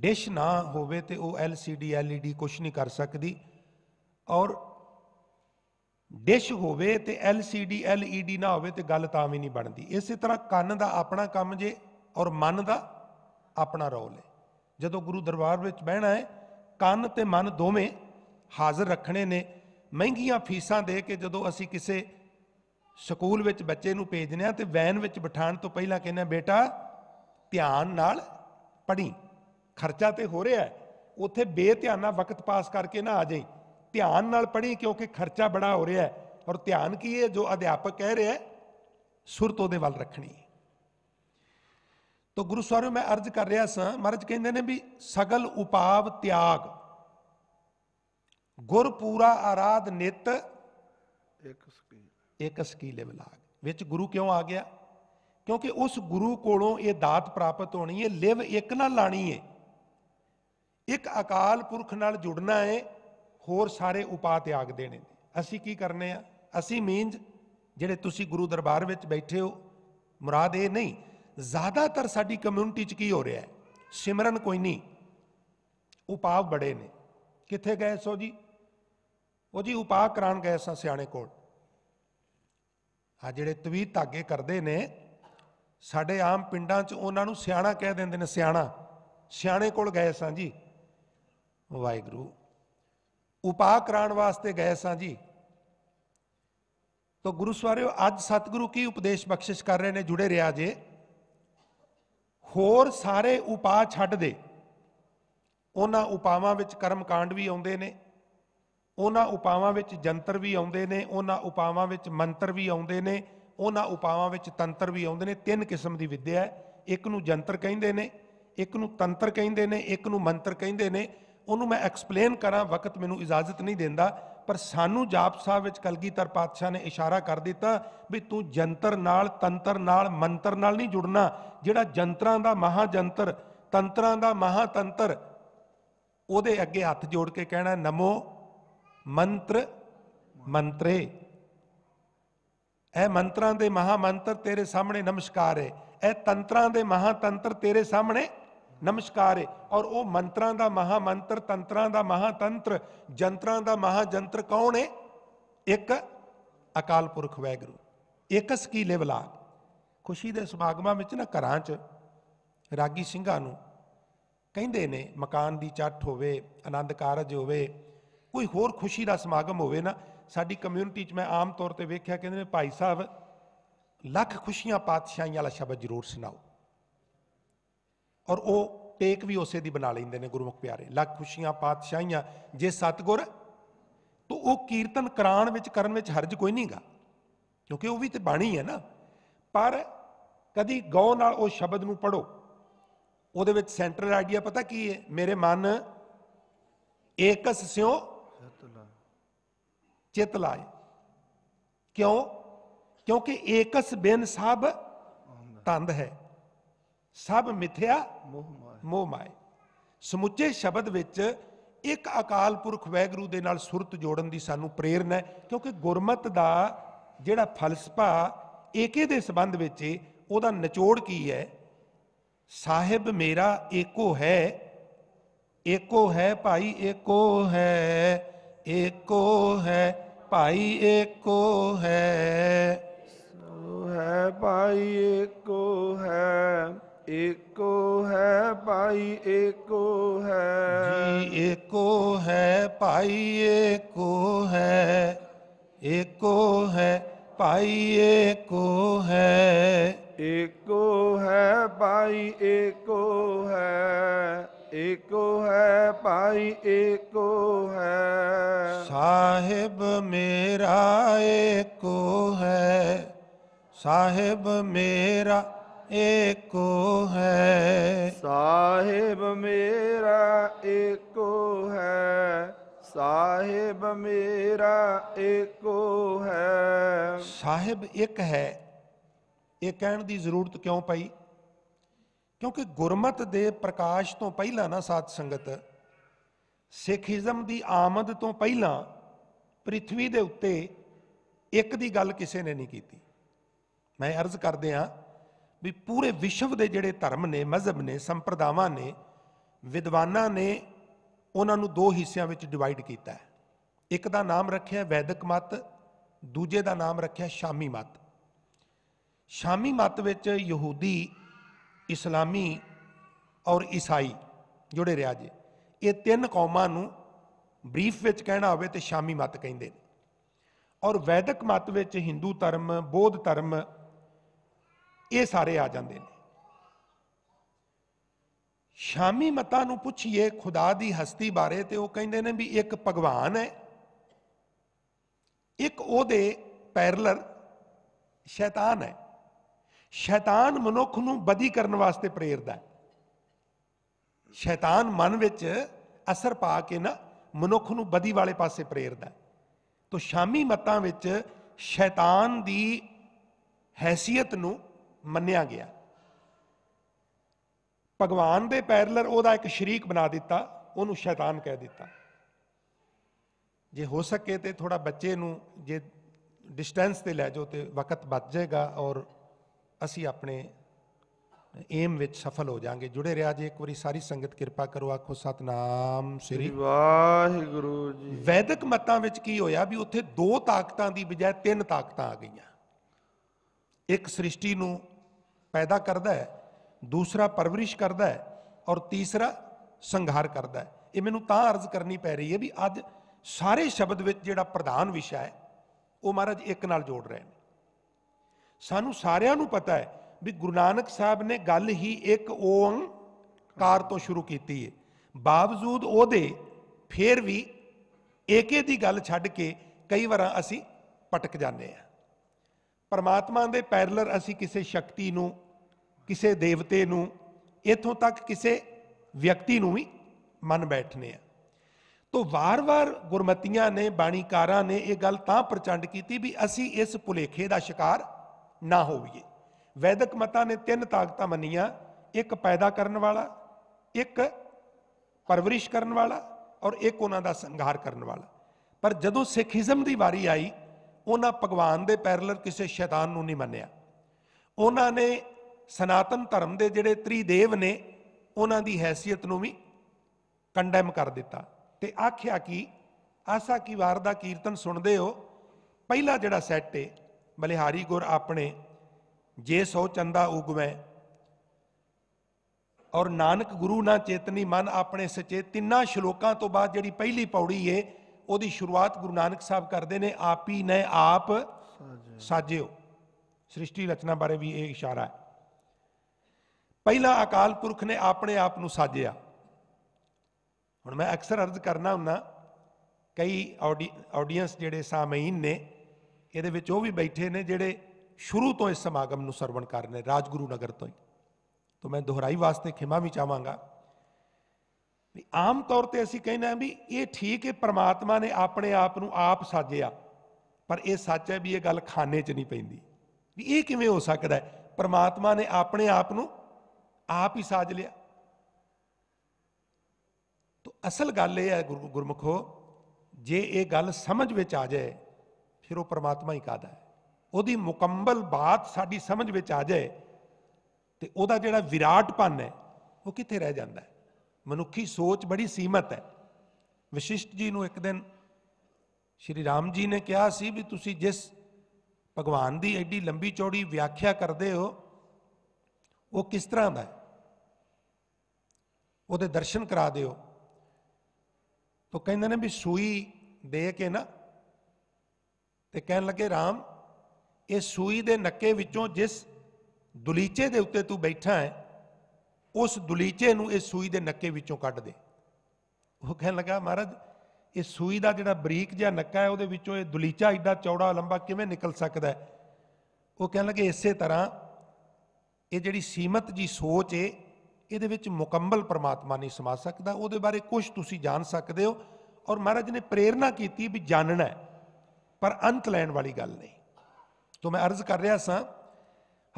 ਡਿਸ਼ ਨਾ ਹੋਵੇ ਤੇ ਉਹ LCD LED ਕੁਝ ਨਹੀਂ ਕਰ ਸਕਦੀ ਔਰ ਡਿਸ਼ ਹੋਵੇ ਤੇ LCD LED ਨਾ ਹੋਵੇ ਤੇ ਗੱਲ ਤਾਂ ਵੀ ਨਹੀਂ ਬਣਦੀ ਇਸੇ ਤਰ੍ਹਾਂ ਕੰਨ ਦਾ ਆਪਣਾ ਕੰਮ ਜੇ ਔਰ ਮਨ ਦਾ ਆਪਣਾ ਰੋਲ ਹੈ ਜਦੋਂ ਗੁਰੂ ਦਰਬਾਰ ਵਿੱਚ ਬਹਿਣਾ ਹੈ ਕੰਨ ਤੇ ਮਨ ਦੋਵੇਂ ਹਾਜ਼ਰ ਰੱਖਣੇ ਨੇ ਮਹਿੰਗੀਆਂ ਫੀਸਾਂ ਦੇ ਕੇ ਜਦੋਂ ਅਸੀਂ ਕਿਸੇ ਸਕੂਲ ਵਿੱਚ ਬੱਚੇ ਨੂੰ ਭੇਜਨੇ ਆ ਤੇ ਵੈਨ ਵਿੱਚ ਬਿਠਾਣ ਤੋਂ ਪਹਿਲਾਂ ਕਹਿੰਦੇ ਬੇਟਾ ਧਿਆਨ ਨਾਲ ਪੜ੍ਹੀ ਖਰਚਾ ਤੇ ਹੋ ਰਿਹਾ ਉੱਥੇ ਬੇਧਿਆਨਾ ਵਕਤ ਪਾਸ ਕਰਕੇ ਨਾ ਆ ਜਾਈ ਧਿਆਨ ਨਾਲ ਪੜ੍ਹੀ ਕਿਉਂਕਿ ਖਰਚਾ ਬੜਾ ਹੋ ਰਿਹਾ ਹੈ ਔਰ ਧਿਆਨ ਕੀ ਹੈ ਜੋ ਅਧਿਆਪਕ ਕਹਿ ਰਿਹਾ ਹੈ ਸੁਰਤ ਉਹਦੇ ਵੱਲ ਰੱਖਣੀ ਤੋ ਗੁਰੂ ਸਾਹਿਬ ਮੈਂ ਅਰਜ਼ ਕਰ ਰਿਹਾ ਸਾਂ ਮਹਾਰਜ ਕਹਿੰਦੇ ਨੇ ਵੀ ਸਗਲ ਉਪਾਵ ਤਿਆਗ ਗੁਰ ਪੂਰਾ ਆਰਾਧ ਨਿਤ ਇੱਕ ਸਕੀਲ ਇੱਕ ਸਕੀਲੇ ਬਿਲਾਗ ਵਿੱਚ ਗੁਰੂ ਕਿਉਂ ਆ ਗਿਆ ਕਿਉਂਕਿ ਉਸ ਗੁਰੂ ਕੋਲੋਂ ਇਹ ਦਾਤ ਪ੍ਰਾਪਤ ਹੋਣੀ ਹੈ ਲਿਵ ਇੱਕ ਨਾਲ ਲਾਣੀ ਹੈ ਇੱਕ ਅਕਾਲ ਪੁਰਖ ਨਾਲ ਜੁੜਨਾ ਹੈ ਹੋਰ ਸਾਰੇ ਉਪਾਅ ਤਿਆਗ ਦੇਣੇ ਨੇ ਅਸੀਂ ਕੀ ਕਰਨੇ ਆ ਅਸੀਂ ਮੀਨਜ ਜਿਹੜੇ ਤੁਸੀਂ ਗੁਰੂ ਦਰਬਾਰ ਵਿੱਚ ਬੈਠੇ ਹੋ ਮੁਰਾਦ ਇਹ ਨਹੀਂ ਜ਼ਿਆਦਾਤਰ ਸਾਡੀ ਕਮਿਊਨਿਟੀ 'ਚ ਕੀ ਹੋ ਰਿਹਾ ਹੈ ਸਿਮਰਨ ਕੋਈ ਨਹੀਂ ਉਪਾਅ ਬੜੇ ਨੇ ਕਿੱਥੇ ਗਏ ਸੋ ਜੀ ਉਹ ਜੀ ਉਪਾਅ ਕਰਾਣ ਗਏ ਸਾਂ ਸਿਆਣੇ ਕੋਲ ਆ ਜਿਹੜੇ ਤਵੀ ਧਾਗੇ ਕਰਦੇ ਨੇ ਸਾਡੇ ਆਮ ਪਿੰਡਾਂ 'ਚ ਉਹਨਾਂ ਨੂੰ ਸਿਆਣਾ ਕਹਿ ਦਿੰਦੇ ਨੇ ਸਿਆਣਾ ਸਿਆਣੇ ਕੋਲ ਗਏ ਸਾਂ ਜੀ ਵਾਹਿਗੁਰੂ ਉਪਾਅ ਕਰਾਉਣ ਵਾਸਤੇ ਗਏ ਸਾਂ ਜੀ ਤਾਂ ਗੁਰੂ ਸਵਾਰਿਓ ਅੱਜ ਸਤਿਗੁਰੂ ਕੀ ਉਪਦੇਸ਼ ਬਖਸ਼ਿਸ਼ ਕਰ ਰਹੇ ਨੇ ਜੁੜੇ ਰਿਆ ਜੇ ਹੋਰ ਸਾਰੇ ਉਪਾਅ ਛੱਡ ਦੇ ਉਹਨਾਂ ਉਪਾਵਾਂ ਵਿੱਚ ਕਰਮਕਾਂਡ ਵੀ ਆਉਂਦੇ ਨੇ ਉਹਨਾਂ ਉਪਾਵਾਂ ਵਿੱਚ ਜੰਤਰ ਵੀ ਆਉਂਦੇ ਨੇ ਉਹਨਾਂ ਉਪਾਵਾਂ ਵਿੱਚ ਮੰਤਰ ਵੀ ਆਉਂਦੇ ਨੇ ਉਹਨਾਂ ਉਪਾਵਾਂ ਵਿੱਚ ਤੰਤਰ ਵੀ ਆਉਂਦੇ ਨੇ ਤਿੰਨ ਕਿਸਮ ਦੀ ਵਿੱਦਿਆ ਹੈ ਇੱਕ ਨੂੰ ਜੰਤਰ ਕਹਿੰਦੇ ਨੇ ਇੱਕ ਨੂੰ ਤੰਤਰ ਕਹਿੰਦੇ ਨੇ ਇੱਕ ਨੂੰ ਮੰਤਰ ਕਹਿੰਦੇ ਨੇ ਉਹਨੂੰ ਮੈਂ ਐਕਸਪਲੇਨ ਕਰਾਂ ਵਕਤ ਮੈਨੂੰ ਇਜਾਜ਼ਤ ਨਹੀਂ ਦਿੰਦਾ ਪਰ ਸਾਨੂੰ ਜਾਪ ਸਾਹਿਬ ਵਿੱਚ ਕਲਗੀਧਰ ਪਾਤਸ਼ਾਹ ਨੇ ਇਸ਼ਾਰਾ ਕਰ ਦਿੱਤਾ ਵੀ ਤੂੰ ਜੰਤਰ ਨਾਲ ਤੰਤਰ ਨਾਲ ਮੰਤਰ ਨਾਲ ਨਹੀਂ ਜੁੜਨਾ ਜਿਹੜਾ ਜੰਤਰਾਂ ਦਾ ਮਹਾ ਜੰਤਰ ਤੰਤਰਾਂ ਦਾ ਮਹਾ ਤੰਤਰ ਉਹਦੇ ਅੱਗੇ ਹੱਥ ਜੋੜ ਕੇ ਕਹਿਣਾ ਨਮੋ ਮੰਤਰ ਮੰਤਰੇ ਇਹ ਮੰਤਰਾਂ ਦੇ ਮਹਾ ਮੰਤਰ ਤੇਰੇ ਸਾਹਮਣੇ ਨਮਸਕਾਰ ਹੈ ਇਹ ਤੰਤਰਾਂ ਦੇ ਮਹਾ ਤੰਤਰ ਤੇਰੇ ਸਾਹਮਣੇ ਨਮਸਕਾਰ ਹੈ ਔਰ ਉਹ ਮੰਤਰਾਂ ਦਾ ਮਹਾ ਮੰਤਰ ਤੰਤਰਾਂ ਦਾ ਮਹਾ ਤੰਤਰ ਜੰਤਰਾਂ ਦਾ ਮਹਾ ਜੰਤਰ ਕੌਣ ਹੈ ਇੱਕ ਅਕਾਲ ਪੁਰਖ ਵੈਗਰੂ ਇੱਕ ਸਕੀਲੇ ਲੇਵਲਾ ਖੁਸ਼ੀ ਦੇ ਸਮਾਗਮਾਂ ਵਿੱਚ ਨਾ ਘਰਾਂ 'ਚ ਰਾਗੀ ਸਿੰਘਾਂ ਨੂੰ ਕਹਿੰਦੇ ਨੇ ਮਕਾਨ ਦੀ ਚੱਟ ਹੋਵੇ ਆਨੰਦ ਕਾਰਜ ਹੋਵੇ ਕੋਈ ਹੋਰ ਖੁਸ਼ੀ ਦਾ ਸਮਾਗਮ ਹੋਵੇ ਨਾ ਸਾਡੀ ਕਮਿਊਨਿਟੀ 'ਚ ਮੈਂ ਆਮ ਤੌਰ ਤੇ ਵੇਖਿਆ ਕਹਿੰਦੇ ਨੇ ਭਾਈ ਸਾਹਿਬ ਲੱਖ ਖੁਸ਼ੀਆਂ ਪਾਤਸ਼ਾਹੀਆਂ ਵਾਲਾ ਸ਼ਬਦ ਜ਼ਰੂਰ ਸੁਣਾਓ ਔਰ ਉਹ ਟੇਕ ਵੀ ਉਸੇ ਦੀ ਬਣਾ ਲੈਂਦੇ ਨੇ ਗੁਰਮੁਖ ਪਿਆਰੇ ਲੱਖ ਖੁਸ਼ੀਆਂ ਪਾਤਸ਼ਾਹੀਆਂ ਜੇ ਸਤਗੁਰ ਤੋ ਉਹ ਕੀਰਤਨ ਕਰਾਣ ਵਿੱਚ ਕਰਨ ਵਿੱਚ ਹਰਜ ਕੋਈ ਨਹੀਂਗਾ ਕਿਉਂਕਿ ਉਹ ਵੀ ਤੇ ਬਾਣੀ ਹੈ ਨਾ ਪਰ ਕਦੀ ਗਉ ਨਾਲ ਉਹ ਸ਼ਬਦ ਨੂੰ ਪੜੋ ਉਹਦੇ ਵਿੱਚ ਸੈਂਟਰਲ ਆਈਡੀਆ ਪਤਾ ਕੀ ਹੈ ਮੇਰੇ ਮਨ ਇਕਸ ਸਿਉ ਚਿਤ ਲਾਏ ਕਿਉਂ ਕਿਉਂਕਿ ਇਕਸ ਬਿਨ ਸਭ ਤੰਦ ਹੈ ਸਭ ਮਿਥਿਆ ਮੋਹ ਮਾਇ ਸਮੁੱਚੇ ਸ਼ਬਦ ਵਿੱਚ ਇੱਕ ਅਕਾਲ ਪੁਰਖ ਵੈਗਰੂ ਦੇ ਨਾਲ ਸੁਰਤ ਜੋੜਨ ਦੀ ਸਾਨੂੰ ਪ੍ਰੇਰਣਾ ਹੈ ਕਿਉਂਕਿ ਗੁਰਮਤ ਦਾ ਜਿਹੜਾ ਫਲਸਫਾ ਏਕੇ ਦੇ ਸੰਬੰਧ ਵਿੱਚ ਉਹਦਾ ਨਿਚੋੜ ਕੀ ਹੈ ਸਾਹਿਬ ਮੇਰਾ ਏਕੋ ਹੈ ਏਕੋ ਹੈ ਭਾਈ ਏਕੋ ਹੈ ਏਕੋ ਹੈ ਭਾਈ ਏਕੋ ਹੈ ਸੋ ਹੈ ਭਾਈ ਏਕੋ ਹੈ ਏਕੋ ਹੈ ਭਾਈ ਏਕੋ ਹੈ ਜੀ ਏਕੋ ਹੈ ਭਾਈ ਏਕੋ ਹੈ ਏਕੋ ਹੈ ਭਾਈ ਏਕੋ ਹੈ ਏਕੋ ਹੈ ਭਾਈ ਏਕੋ ਹੈ ਏਕੋ ਹੈ ਭਾਈ ਏਕੋ ਹੈ ਸਾਹਿਬ ਮੇਰਾ ਏਕੋ ਹੈ ਸਾਹਿਬ ਮੇਰਾ ਏਕੋ ਹੈ ਸਾਹਿਬ ਮੇਰਾ ਏਕੋ ਹੈ ਸਾਹਿਬ ਮੇਰਾ ਏਕੋ ਹੈ ਸਾਹਿਬ ਇੱਕ ਹੈ ਇਹ ਕਹਿਣ ਦੀ ਜ਼ਰੂਰਤ ਕਿਉਂ ਪਈ ਕਿਉਂਕਿ ਗੁਰਮਤ ਦੇ ਪ੍ਰਕਾਸ਼ ਤੋਂ ਪਹਿਲਾਂ ਨਾ ਸਾਧ ਸੰਗਤ ਸਿੱਖੀਜ਼ਮ ਦੀ ਆਮਦ ਤੋਂ ਪਹਿਲਾਂ ਪ੍ਰithvi ਦੇ ਉੱਤੇ ਇੱਕ ਦੀ ਗੱਲ ਕਿਸੇ ਨੇ ਨਹੀਂ ਕੀਤੀ ਮੈਂ ਅਰਜ਼ ਕਰਦੇ ਹਾਂ ਵੀ ਪੂਰੇ ਵਿਸ਼ਵ ਦੇ ਜਿਹੜੇ ਧਰਮ ਨੇ ਮਜ਼ਹਬ ਨੇ ਸੰਪਰਦਾਵਾਂ ਨੇ ਵਿਦਵਾਨਾਂ ਨੇ ਉਹਨਾਂ ਨੂੰ ਦੋ ਹਿੱਸਿਆਂ ਵਿੱਚ ਡਿਵਾਈਡ ਕੀਤਾ ਹੈ ਇੱਕ ਦਾ ਨਾਮ ਰੱਖਿਆ ਵੈਦਿਕ ਮਤ ਦੂਜੇ ਦਾ ਨਾਮ ਰੱਖਿਆ ਸ਼ਾਮੀ ਮਤ ਸ਼ਾਮੀ ਮਤ ਵਿੱਚ ਯਹੂਦੀ ਇਸਲਾਮੀ ਔਰ ਈਸਾਈ ਜੁੜੇ ਰਿਹਾ ਜੇ ਇਹ ਤਿੰਨ ਕੌਮਾਂ ਨੂੰ ਬਰੀਫ ਵਿੱਚ ਕਹਿਣਾ ਹੋਵੇ ਤੇ ਸ਼ਾਮੀ ਮਤ ਕਹਿੰਦੇ ਨੇ ਔਰ ਵੈਦਿਕ ਮਤ ਵਿੱਚ ਹਿੰਦੂ ਧਰਮ ਬੋਧ ਧਰਮ ਇਹ ਸਾਰੇ ਆ ਜਾਂਦੇ ਨੇ ਸ਼ਾਮੀ ਮਤਾਂ ਨੂੰ ਪੁੱਛੀਏ ਖੁਦਾ ਦੀ ਹਸਤੀ ਬਾਰੇ ਤੇ ਉਹ ਕਹਿੰਦੇ ਨੇ ਵੀ ਇੱਕ ਭਗਵਾਨ ਹੈ ਇੱਕ ਉਹਦੇ ਪੈਰਲਰ ਸ਼ੈਤਾਨ ਹੈ ਸ਼ੈਤਾਨ ਮਨੁੱਖ ਨੂੰ ਬਦੀ ਕਰਨ ਵਾਸਤੇ ਪ੍ਰੇਰਦਾ ਹੈ ਸ਼ੈਤਾਨ ਮਨ ਵਿੱਚ ਅਸਰ ਪਾ ਕੇ ਨਾ ਮਨੁੱਖ ਨੂੰ ਬਦੀ ਵਾਲੇ ਪਾਸੇ ਪ੍ਰੇਰਦਾ ਹੈ ਤੋਂ ਸ਼ਾਮੀ ਮਤਾਂ ਵਿੱਚ ਸ਼ੈਤਾਨ ਦੀ ਹیثیت ਨੂੰ ਮੰਨਿਆ ਗਿਆ ਭਗਵਾਨ ਦੇ ਪੈਰਲਰ ਉਹਦਾ ਇੱਕ ਸ਼ਰੀਕ ਬਣਾ ਦਿੱਤਾ ਉਹਨੂੰ ਸ਼ੈਤਾਨ ਕਹਿ ਦਿੱਤਾ ਜੇ ਹੋ ਸਕੇ ਤੇ ਥੋੜਾ ਬੱਚੇ ਨੂੰ ਜੇ ਡਿਸਟੈਂਸ ਤੇ ਲੈ ਜਾਓ ਤੇ ਵਕਤ ਬਚ ਜਾਏਗਾ ਔਰ ਅਸੀਂ ਆਪਣੇ ਏਮ ਵਿੱਚ ਸਫਲ ਹੋ ਜਾਾਂਗੇ ਜੁੜੇ ਰਿਹਾ ਜੇ ਇੱਕ ਵਾਰੀ ਸਾਰੀ ਸੰਗਤ ਕਿਰਪਾ ਕਰੋ ਆਖੋ ਸਤਨਾਮ ਸ੍ਰੀ ਵਾਹਿਗੁਰੂ ਜੀ ਵੈਦਿਕ ਮਤਾਂ ਵਿੱਚ ਕੀ ਹੋਇਆ ਵੀ ਉੱਥੇ ਦੋ ਤਾਕਤਾਂ ਦੀ ਬਜਾਏ ਤਿੰਨ ਤਾਕਤਾਂ ਆ ਗਈਆਂ ਇੱਕ ਸ੍ਰਿਸ਼ਟੀ ਨੂੰ ਪੈਦਾ ਕਰਦਾ ਹੈ ਦੂਸਰਾ ਪਰਵਰਿਸ਼ ਕਰਦਾ ਹੈ ਔਰ ਤੀਸਰਾ ਸੰਘਾਰ ਕਰਦਾ ਹੈ ਇਹ ਮੈਨੂੰ ਤਾਂ ਅਰਜ਼ ਕਰਨੀ ਪੈ ਰਹੀ ਹੈ ਵੀ ਅੱਜ ਸਾਰੇ ਸ਼ਬਦ ਵਿੱਚ ਜਿਹੜਾ ਪ੍ਰਧਾਨ ਵਿਸ਼ਾ ਹੈ ਉਹ ਮਹਾਰਾਜ ਇੱਕ ਨਾਲ ਜੋੜ ਰਹੇ ਨੇ ਸਾਨੂੰ ਸਾਰਿਆਂ ਨੂੰ ਪਤਾ ਹੈ ਵੀ ਗੁਰੂ ਨਾਨਕ ਸਾਹਿਬ ਨੇ ਗੱਲ ਹੀ ਇੱਕ ਓੰਕਾਰ ਤੋਂ ਸ਼ੁਰੂ ਕੀਤੀ ਹੈ ਬਾਵਜੂਦ ਉਹਦੇ ਫੇਰ ਵੀ ਏਕੇ ਦੀ ਗੱਲ ਛੱਡ ਕੇ ਕਈ ਵਾਰਾਂ ਅਸੀਂ ਪਟਕ ਜਾਂਦੇ ਆ ਪਰਮਾਤਮਾ ਦੇ ਪੈਰਲਰ ਅਸੀਂ ਕਿਸੇ ਸ਼ਕਤੀ ਨੂੰ ਕਿਸੇ ਦੇਵਤੇ ਨੂੰ ਇਥੋਂ ਤੱਕ ਕਿਸੇ ਵਿਅਕਤੀ ਨੂੰ ਵੀ ਮੰਨ ਬੈਠਨੇ ਆ ਤੋਂ ਵਾਰ-ਵਾਰ ਗੁਰਮਤੀਆਂ ਨੇ ਬਾਣੀਕਾਰਾਂ ਨੇ ਇਹ ਗੱਲ ਤਾਂ ਪ੍ਰਚੰਡ ਕੀਤੀ ਵੀ ਅਸੀਂ ਇਸ ਭੁਲੇਖੇ ਦਾ ਸ਼ਿਕਾਰ ਨਾ ਹੋਈਏ ਵੈਦਿਕ ਮਤਾਂ ਨੇ ਤਿੰਨ ਤਾਕਤਾਂ ਮੰਨੀਆਂ ਇੱਕ ਪੈਦਾ ਕਰਨ ਵਾਲਾ ਇੱਕ ਪਰਵਰਿਸ਼ ਕਰਨ ਵਾਲਾ ਔਰ ਇੱਕ ਉਹਨਾਂ ਦਾ ਸੰਘਾਰ ਕਰਨ ਵਾਲਾ ਪਰ ਜਦੋਂ ਸਿੱਖੀਜ਼ਮ ਦੀ ਵਾਰੀ ਆਈ ਉਹਨਾਂ ਭਗਵਾਨ ਦੇ ਪੈਰਲਲ ਕਿਸੇ ਸ਼ੈਤਾਨ ਨੂੰ ਨਹੀਂ ਮੰਨਿਆ ਉਹਨਾਂ ਨੇ ਸਨਾਤਨ ਧਰਮ ਦੇ ਜਿਹੜੇ ਤ੍ਰਿਦੇਵ ਨੇ ਉਹਨਾਂ ਦੀ ਹیثیت ਨੂੰ ਵੀ ਕੰਡੈਮ ਕਰ ਦਿੱਤਾ ਤੇ ਆਖਿਆ ਕਿ ਆਸਾ ਕੀ ਵਾਰ ਦਾ ਕੀਰਤਨ ਸੁਣਦੇ ਹੋ ਪਹਿਲਾ ਜਿਹੜਾ ਸੈਟ ਏ ਬਲਿਹਾਰੀ ਗੁਰ ਆਪਣੇ ਜੇ ਸੋ ਚੰਦਾ ਉਗਵੇਂ ਔਰ ਨਾਨਕ ਗੁਰੂ ਨਾ ਚੇਤਨੀ ਮਨ ਆਪਣੇ ਸਚੇ ਤਿੰਨਾਂ ਸ਼ਲੋਕਾਂ ਤੋਂ ਬਾਅਦ ਜਿਹੜੀ ਪਹਿਲੀ ਪੌੜੀ ਏ ਉਹਦੀ ਸ਼ੁਰੂਆਤ ਗੁਰੂ ਨਾਨਕ ਸਾਹਿਬ ਕਰਦੇ ਨੇ ਆਪੀ ਨੇ ਆਪ ਸਾਜਿਓ ਸ੍ਰਿਸ਼ਟੀ ਰਚਨਾ ਬਾਰੇ ਵੀ ਇਹ ਇਸ਼ਾਰਾ ਹੈ ਪਹਿਲਾ ਅਕਾਲ ਪੁਰਖ ਨੇ ਆਪਣੇ ਆਪ ਨੂੰ ਸਾਜਿਆ ਹੁਣ ਮੈਂ ਅਕਸਰ ਅਰਜ਼ ਕਰਨਾ ਹੁੰਦਾ ਕਈ ਆਡੀਅנס ਜਿਹੜੇ ਸਾਮੀਨ ਨੇ ਇਹਦੇ ਵਿੱਚ ਉਹ ਵੀ ਬੈਠੇ ਨੇ ਜਿਹੜੇ ਸ਼ੁਰੂ ਤੋਂ ਇਸ ਸਮਾਗਮ ਨੂੰ ਸਰਵਣ ਕਰ ਰਹੇ ਰਾਜਗੁਰੂ ਨਗਰ ਤੋਂ ਹੀ ਤੋਂ ਮੈਂ ਦੁਹਰਾਈ ਵਾਸਤੇ ਖਿਮਾ ਵੀ ਚਾਹਾਂਗਾ ਵੀ ਆਮ ਤੌਰ ਤੇ ਅਸੀਂ ਕਹਿੰਦੇ ਵੀ ਇਹ ਠੀਕ ਹੈ ਪ੍ਰਮਾਤਮਾ ਨੇ ਆਪਣੇ ਆਪ ਨੂੰ ਆਪ ਸਾਜਿਆ ਪਰ ਇਹ ਸੱਚ ਹੈ ਵੀ ਇਹ ਗੱਲ ਖਾਨੇ 'ਚ ਨਹੀਂ ਪੈਂਦੀ ਵੀ ਇਹ ਕਿਵੇਂ ਹੋ ਸਕਦਾ ਹੈ ਪ੍ਰਮਾਤਮਾ ਨੇ ਆਪਣੇ ਆਪ ਨੂੰ ਆਪ ਹੀ ਸਾਜ ਲਿਆ ਤੋ ਅਸਲ ਗੱਲ ਇਹ ਹੈ ਗੁਰਮੁਖੋ ਜੇ ਇਹ ਗੱਲ ਸਮਝ ਵਿੱਚ ਆ ਜਾਏ ਫਿਰ ਉਹ ਪਰਮਾਤਮਾ ਹੀ ਕਾਦਾ ਹੈ ਉਹਦੀ ਮੁਕੰਮਲ ਬਾਤ ਸਾਡੀ ਸਮਝ ਵਿੱਚ ਆ ਜਾਏ ਤੇ ਉਹਦਾ ਜਿਹੜਾ ਵਿਰਾਟਪਨ ਹੈ ਉਹ ਕਿੱਥੇ ਰਹਿ ਜਾਂਦਾ ਹੈ ਮਨੁੱਖੀ ਸੋਚ ਬੜੀ ਸੀਮਤ ਹੈ ਵਿਸ਼ਿਸ਼ਟ ਜੀ ਨੂੰ ਇੱਕ ਦਿਨ ਸ਼੍ਰੀ ਰਾਮ ਜੀ ਨੇ ਕਿਹਾ ਸੀ ਵੀ ਤੁਸੀਂ ਜਿਸ ਭਗਵਾਨ ਦੀ ਐਡੀ ਲੰਬੀ ਚੌੜੀ ਵਿਆਖਿਆ ਕਰਦੇ ਹੋ ਉਹ ਕਿਸ ਤਰ੍ਹਾਂ ਦਾ ਹੈ ਉਹਦੇ ਦਰਸ਼ਨ ਕਰਾ ਦਿਓ ਤੋ ਕਹਿੰਦੇ ਨੇ ਵੀ ਸੂਈ ਦੇ ਕੇ ਨਾ ਤੇ ਕਹਿਣ ਲੱਗੇ RAM ਇਹ ਸੂਈ ਦੇ ਨੱਕੇ ਵਿੱਚੋਂ ਜਿਸ ਦੁਲੀਚੇ ਦੇ ਉੱਤੇ ਤੂੰ ਬੈਠਾ ਹੈ ਉਸ ਦੁਲੀਚੇ ਨੂੰ ਇਹ ਸੂਈ ਦੇ ਨੱਕੇ ਵਿੱਚੋਂ ਕੱਢ ਦੇ ਉਹ ਕਹਿਣ ਲੱਗਾ ਮਹਾਰਾਜ ਇਹ ਸੂਈ ਦਾ ਜਿਹੜਾ ਬਰੀਕ ਜਿਹਾ ਨੱਕਾ ਹੈ ਉਹਦੇ ਵਿੱਚੋਂ ਇਹ ਦੁਲੀਚਾ ਐਡਾ ਚੌੜਾ ਲੰਬਾ ਕਿਵੇਂ ਨਿਕਲ ਸਕਦਾ ਹੈ ਉਹ ਕਹਿਣ ਲੱਗੇ ਇਸੇ ਤਰ੍ਹਾਂ ਇਹ ਜਿਹੜੀ ਸੀਮਤ ਜੀ ਸੋਚ ਏ ਇਹਦੇ ਵਿੱਚ ਮੁਕੰਮਲ ਪ੍ਰਮਾਤਮਾ ਨਹੀਂ ਸਮਾ ਸਕਦਾ ਉਹਦੇ ਬਾਰੇ ਕੁਝ ਤੁਸੀਂ ਜਾਣ ਸਕਦੇ ਹੋ ਔਰ ਮਹਾਰਾਜ ਨੇ ਪ੍ਰੇਰਣਾ ਕੀਤੀ ਵੀ ਜਾਣਨਾ ਹੈ ਪਰ ਅੰਤ ਲੈਣ ਵਾਲੀ ਗੱਲ ਨਹੀਂ ਤੋਂ ਮੈਂ ਅਰਜ਼ ਕਰ ਰਿਹਾ ਸਾਂ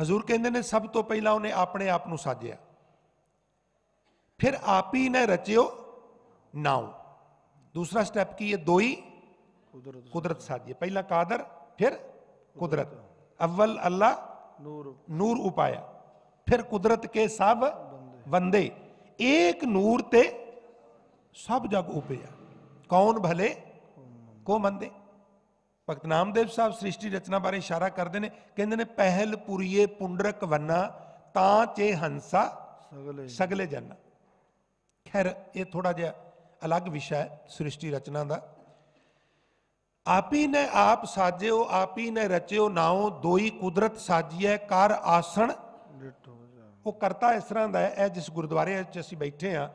ਹਜ਼ੂਰ ਕਹਿੰਦੇ ਨੇ ਸਭ ਤੋਂ ਪਹਿਲਾਂ ਉਹਨੇ ਆਪਣੇ ਆਪ ਨੂੰ ਸਾਜਿਆ ਫਿਰ ਆਪ ਹੀ ਨੇ ਰਚਿਓ ਨਾਉ ਦੂਸਰਾ ਸਟੈਪ ਕੀ ਹੈ ਦੋਈ ਕੁਦਰਤ ਕੁਦਰਤ ਸਾਜਿਏ ਪਹਿਲਾ ਕਾਦਰ ਫਿਰ ਕੁਦਰਤ ਅਵਲ ਅੱਲਾ ਨੂਰ ਨੂਰ ਉਪਾਇਆ ਫਿਰ ਕੁਦਰਤ ਕੇ ਸਭ ਬੰਦੇ ਇੱਕ ਨੂਰ ਤੇ ਸਭ ਜਗ ਉਪਿਆ ਕੌਣ ਭਲੇ ਕੋ ਮੰਦੇ ਭਗਤ ਨਾਮਦੇਵ ਸਾਹਿਬ ਸ੍ਰਿਸ਼ਟੀ ਰਚਨਾ ਬਾਰੇ ਇਸ਼ਾਰਾ ਕਰਦੇ ਨੇ ਕਹਿੰਦੇ ਨੇ ਪਹਿਲ ਪੁਰੀਏ ਪੁੰਡਰਕ ਵੰਨਾ ਤਾਂ ਚੇ ਹੰਸਾ ਸਗਲੇ ਜਨ ਖੈਰ ਇਹ ਥੋੜਾ ਜਿਹਾ ਅਲੱਗ ਵਿਸ਼ਾ ਹੈ ਸ੍ਰਿਸ਼ਟੀ ਰਚਨਾ ਦਾ ਆਪੀ ਨੇ ਆਪ ਸਾਜਿਓ ਆਪੀ ਨੇ ਰਚਿਓ ਨਾਉ ਦੋਈ ਕੁਦਰਤ ਸਾਜੀਐ ਕਰ ਆਸਣ ਉਹ ਕਰਤਾ ਇਸ ਤਰ੍ਹਾਂ ਦਾ ਹੈ ਇਹ ਜਿਸ ਗੁਰਦੁਆਰੇ ਵਿੱਚ ਅਸੀਂ ਬੈਠੇ ਆ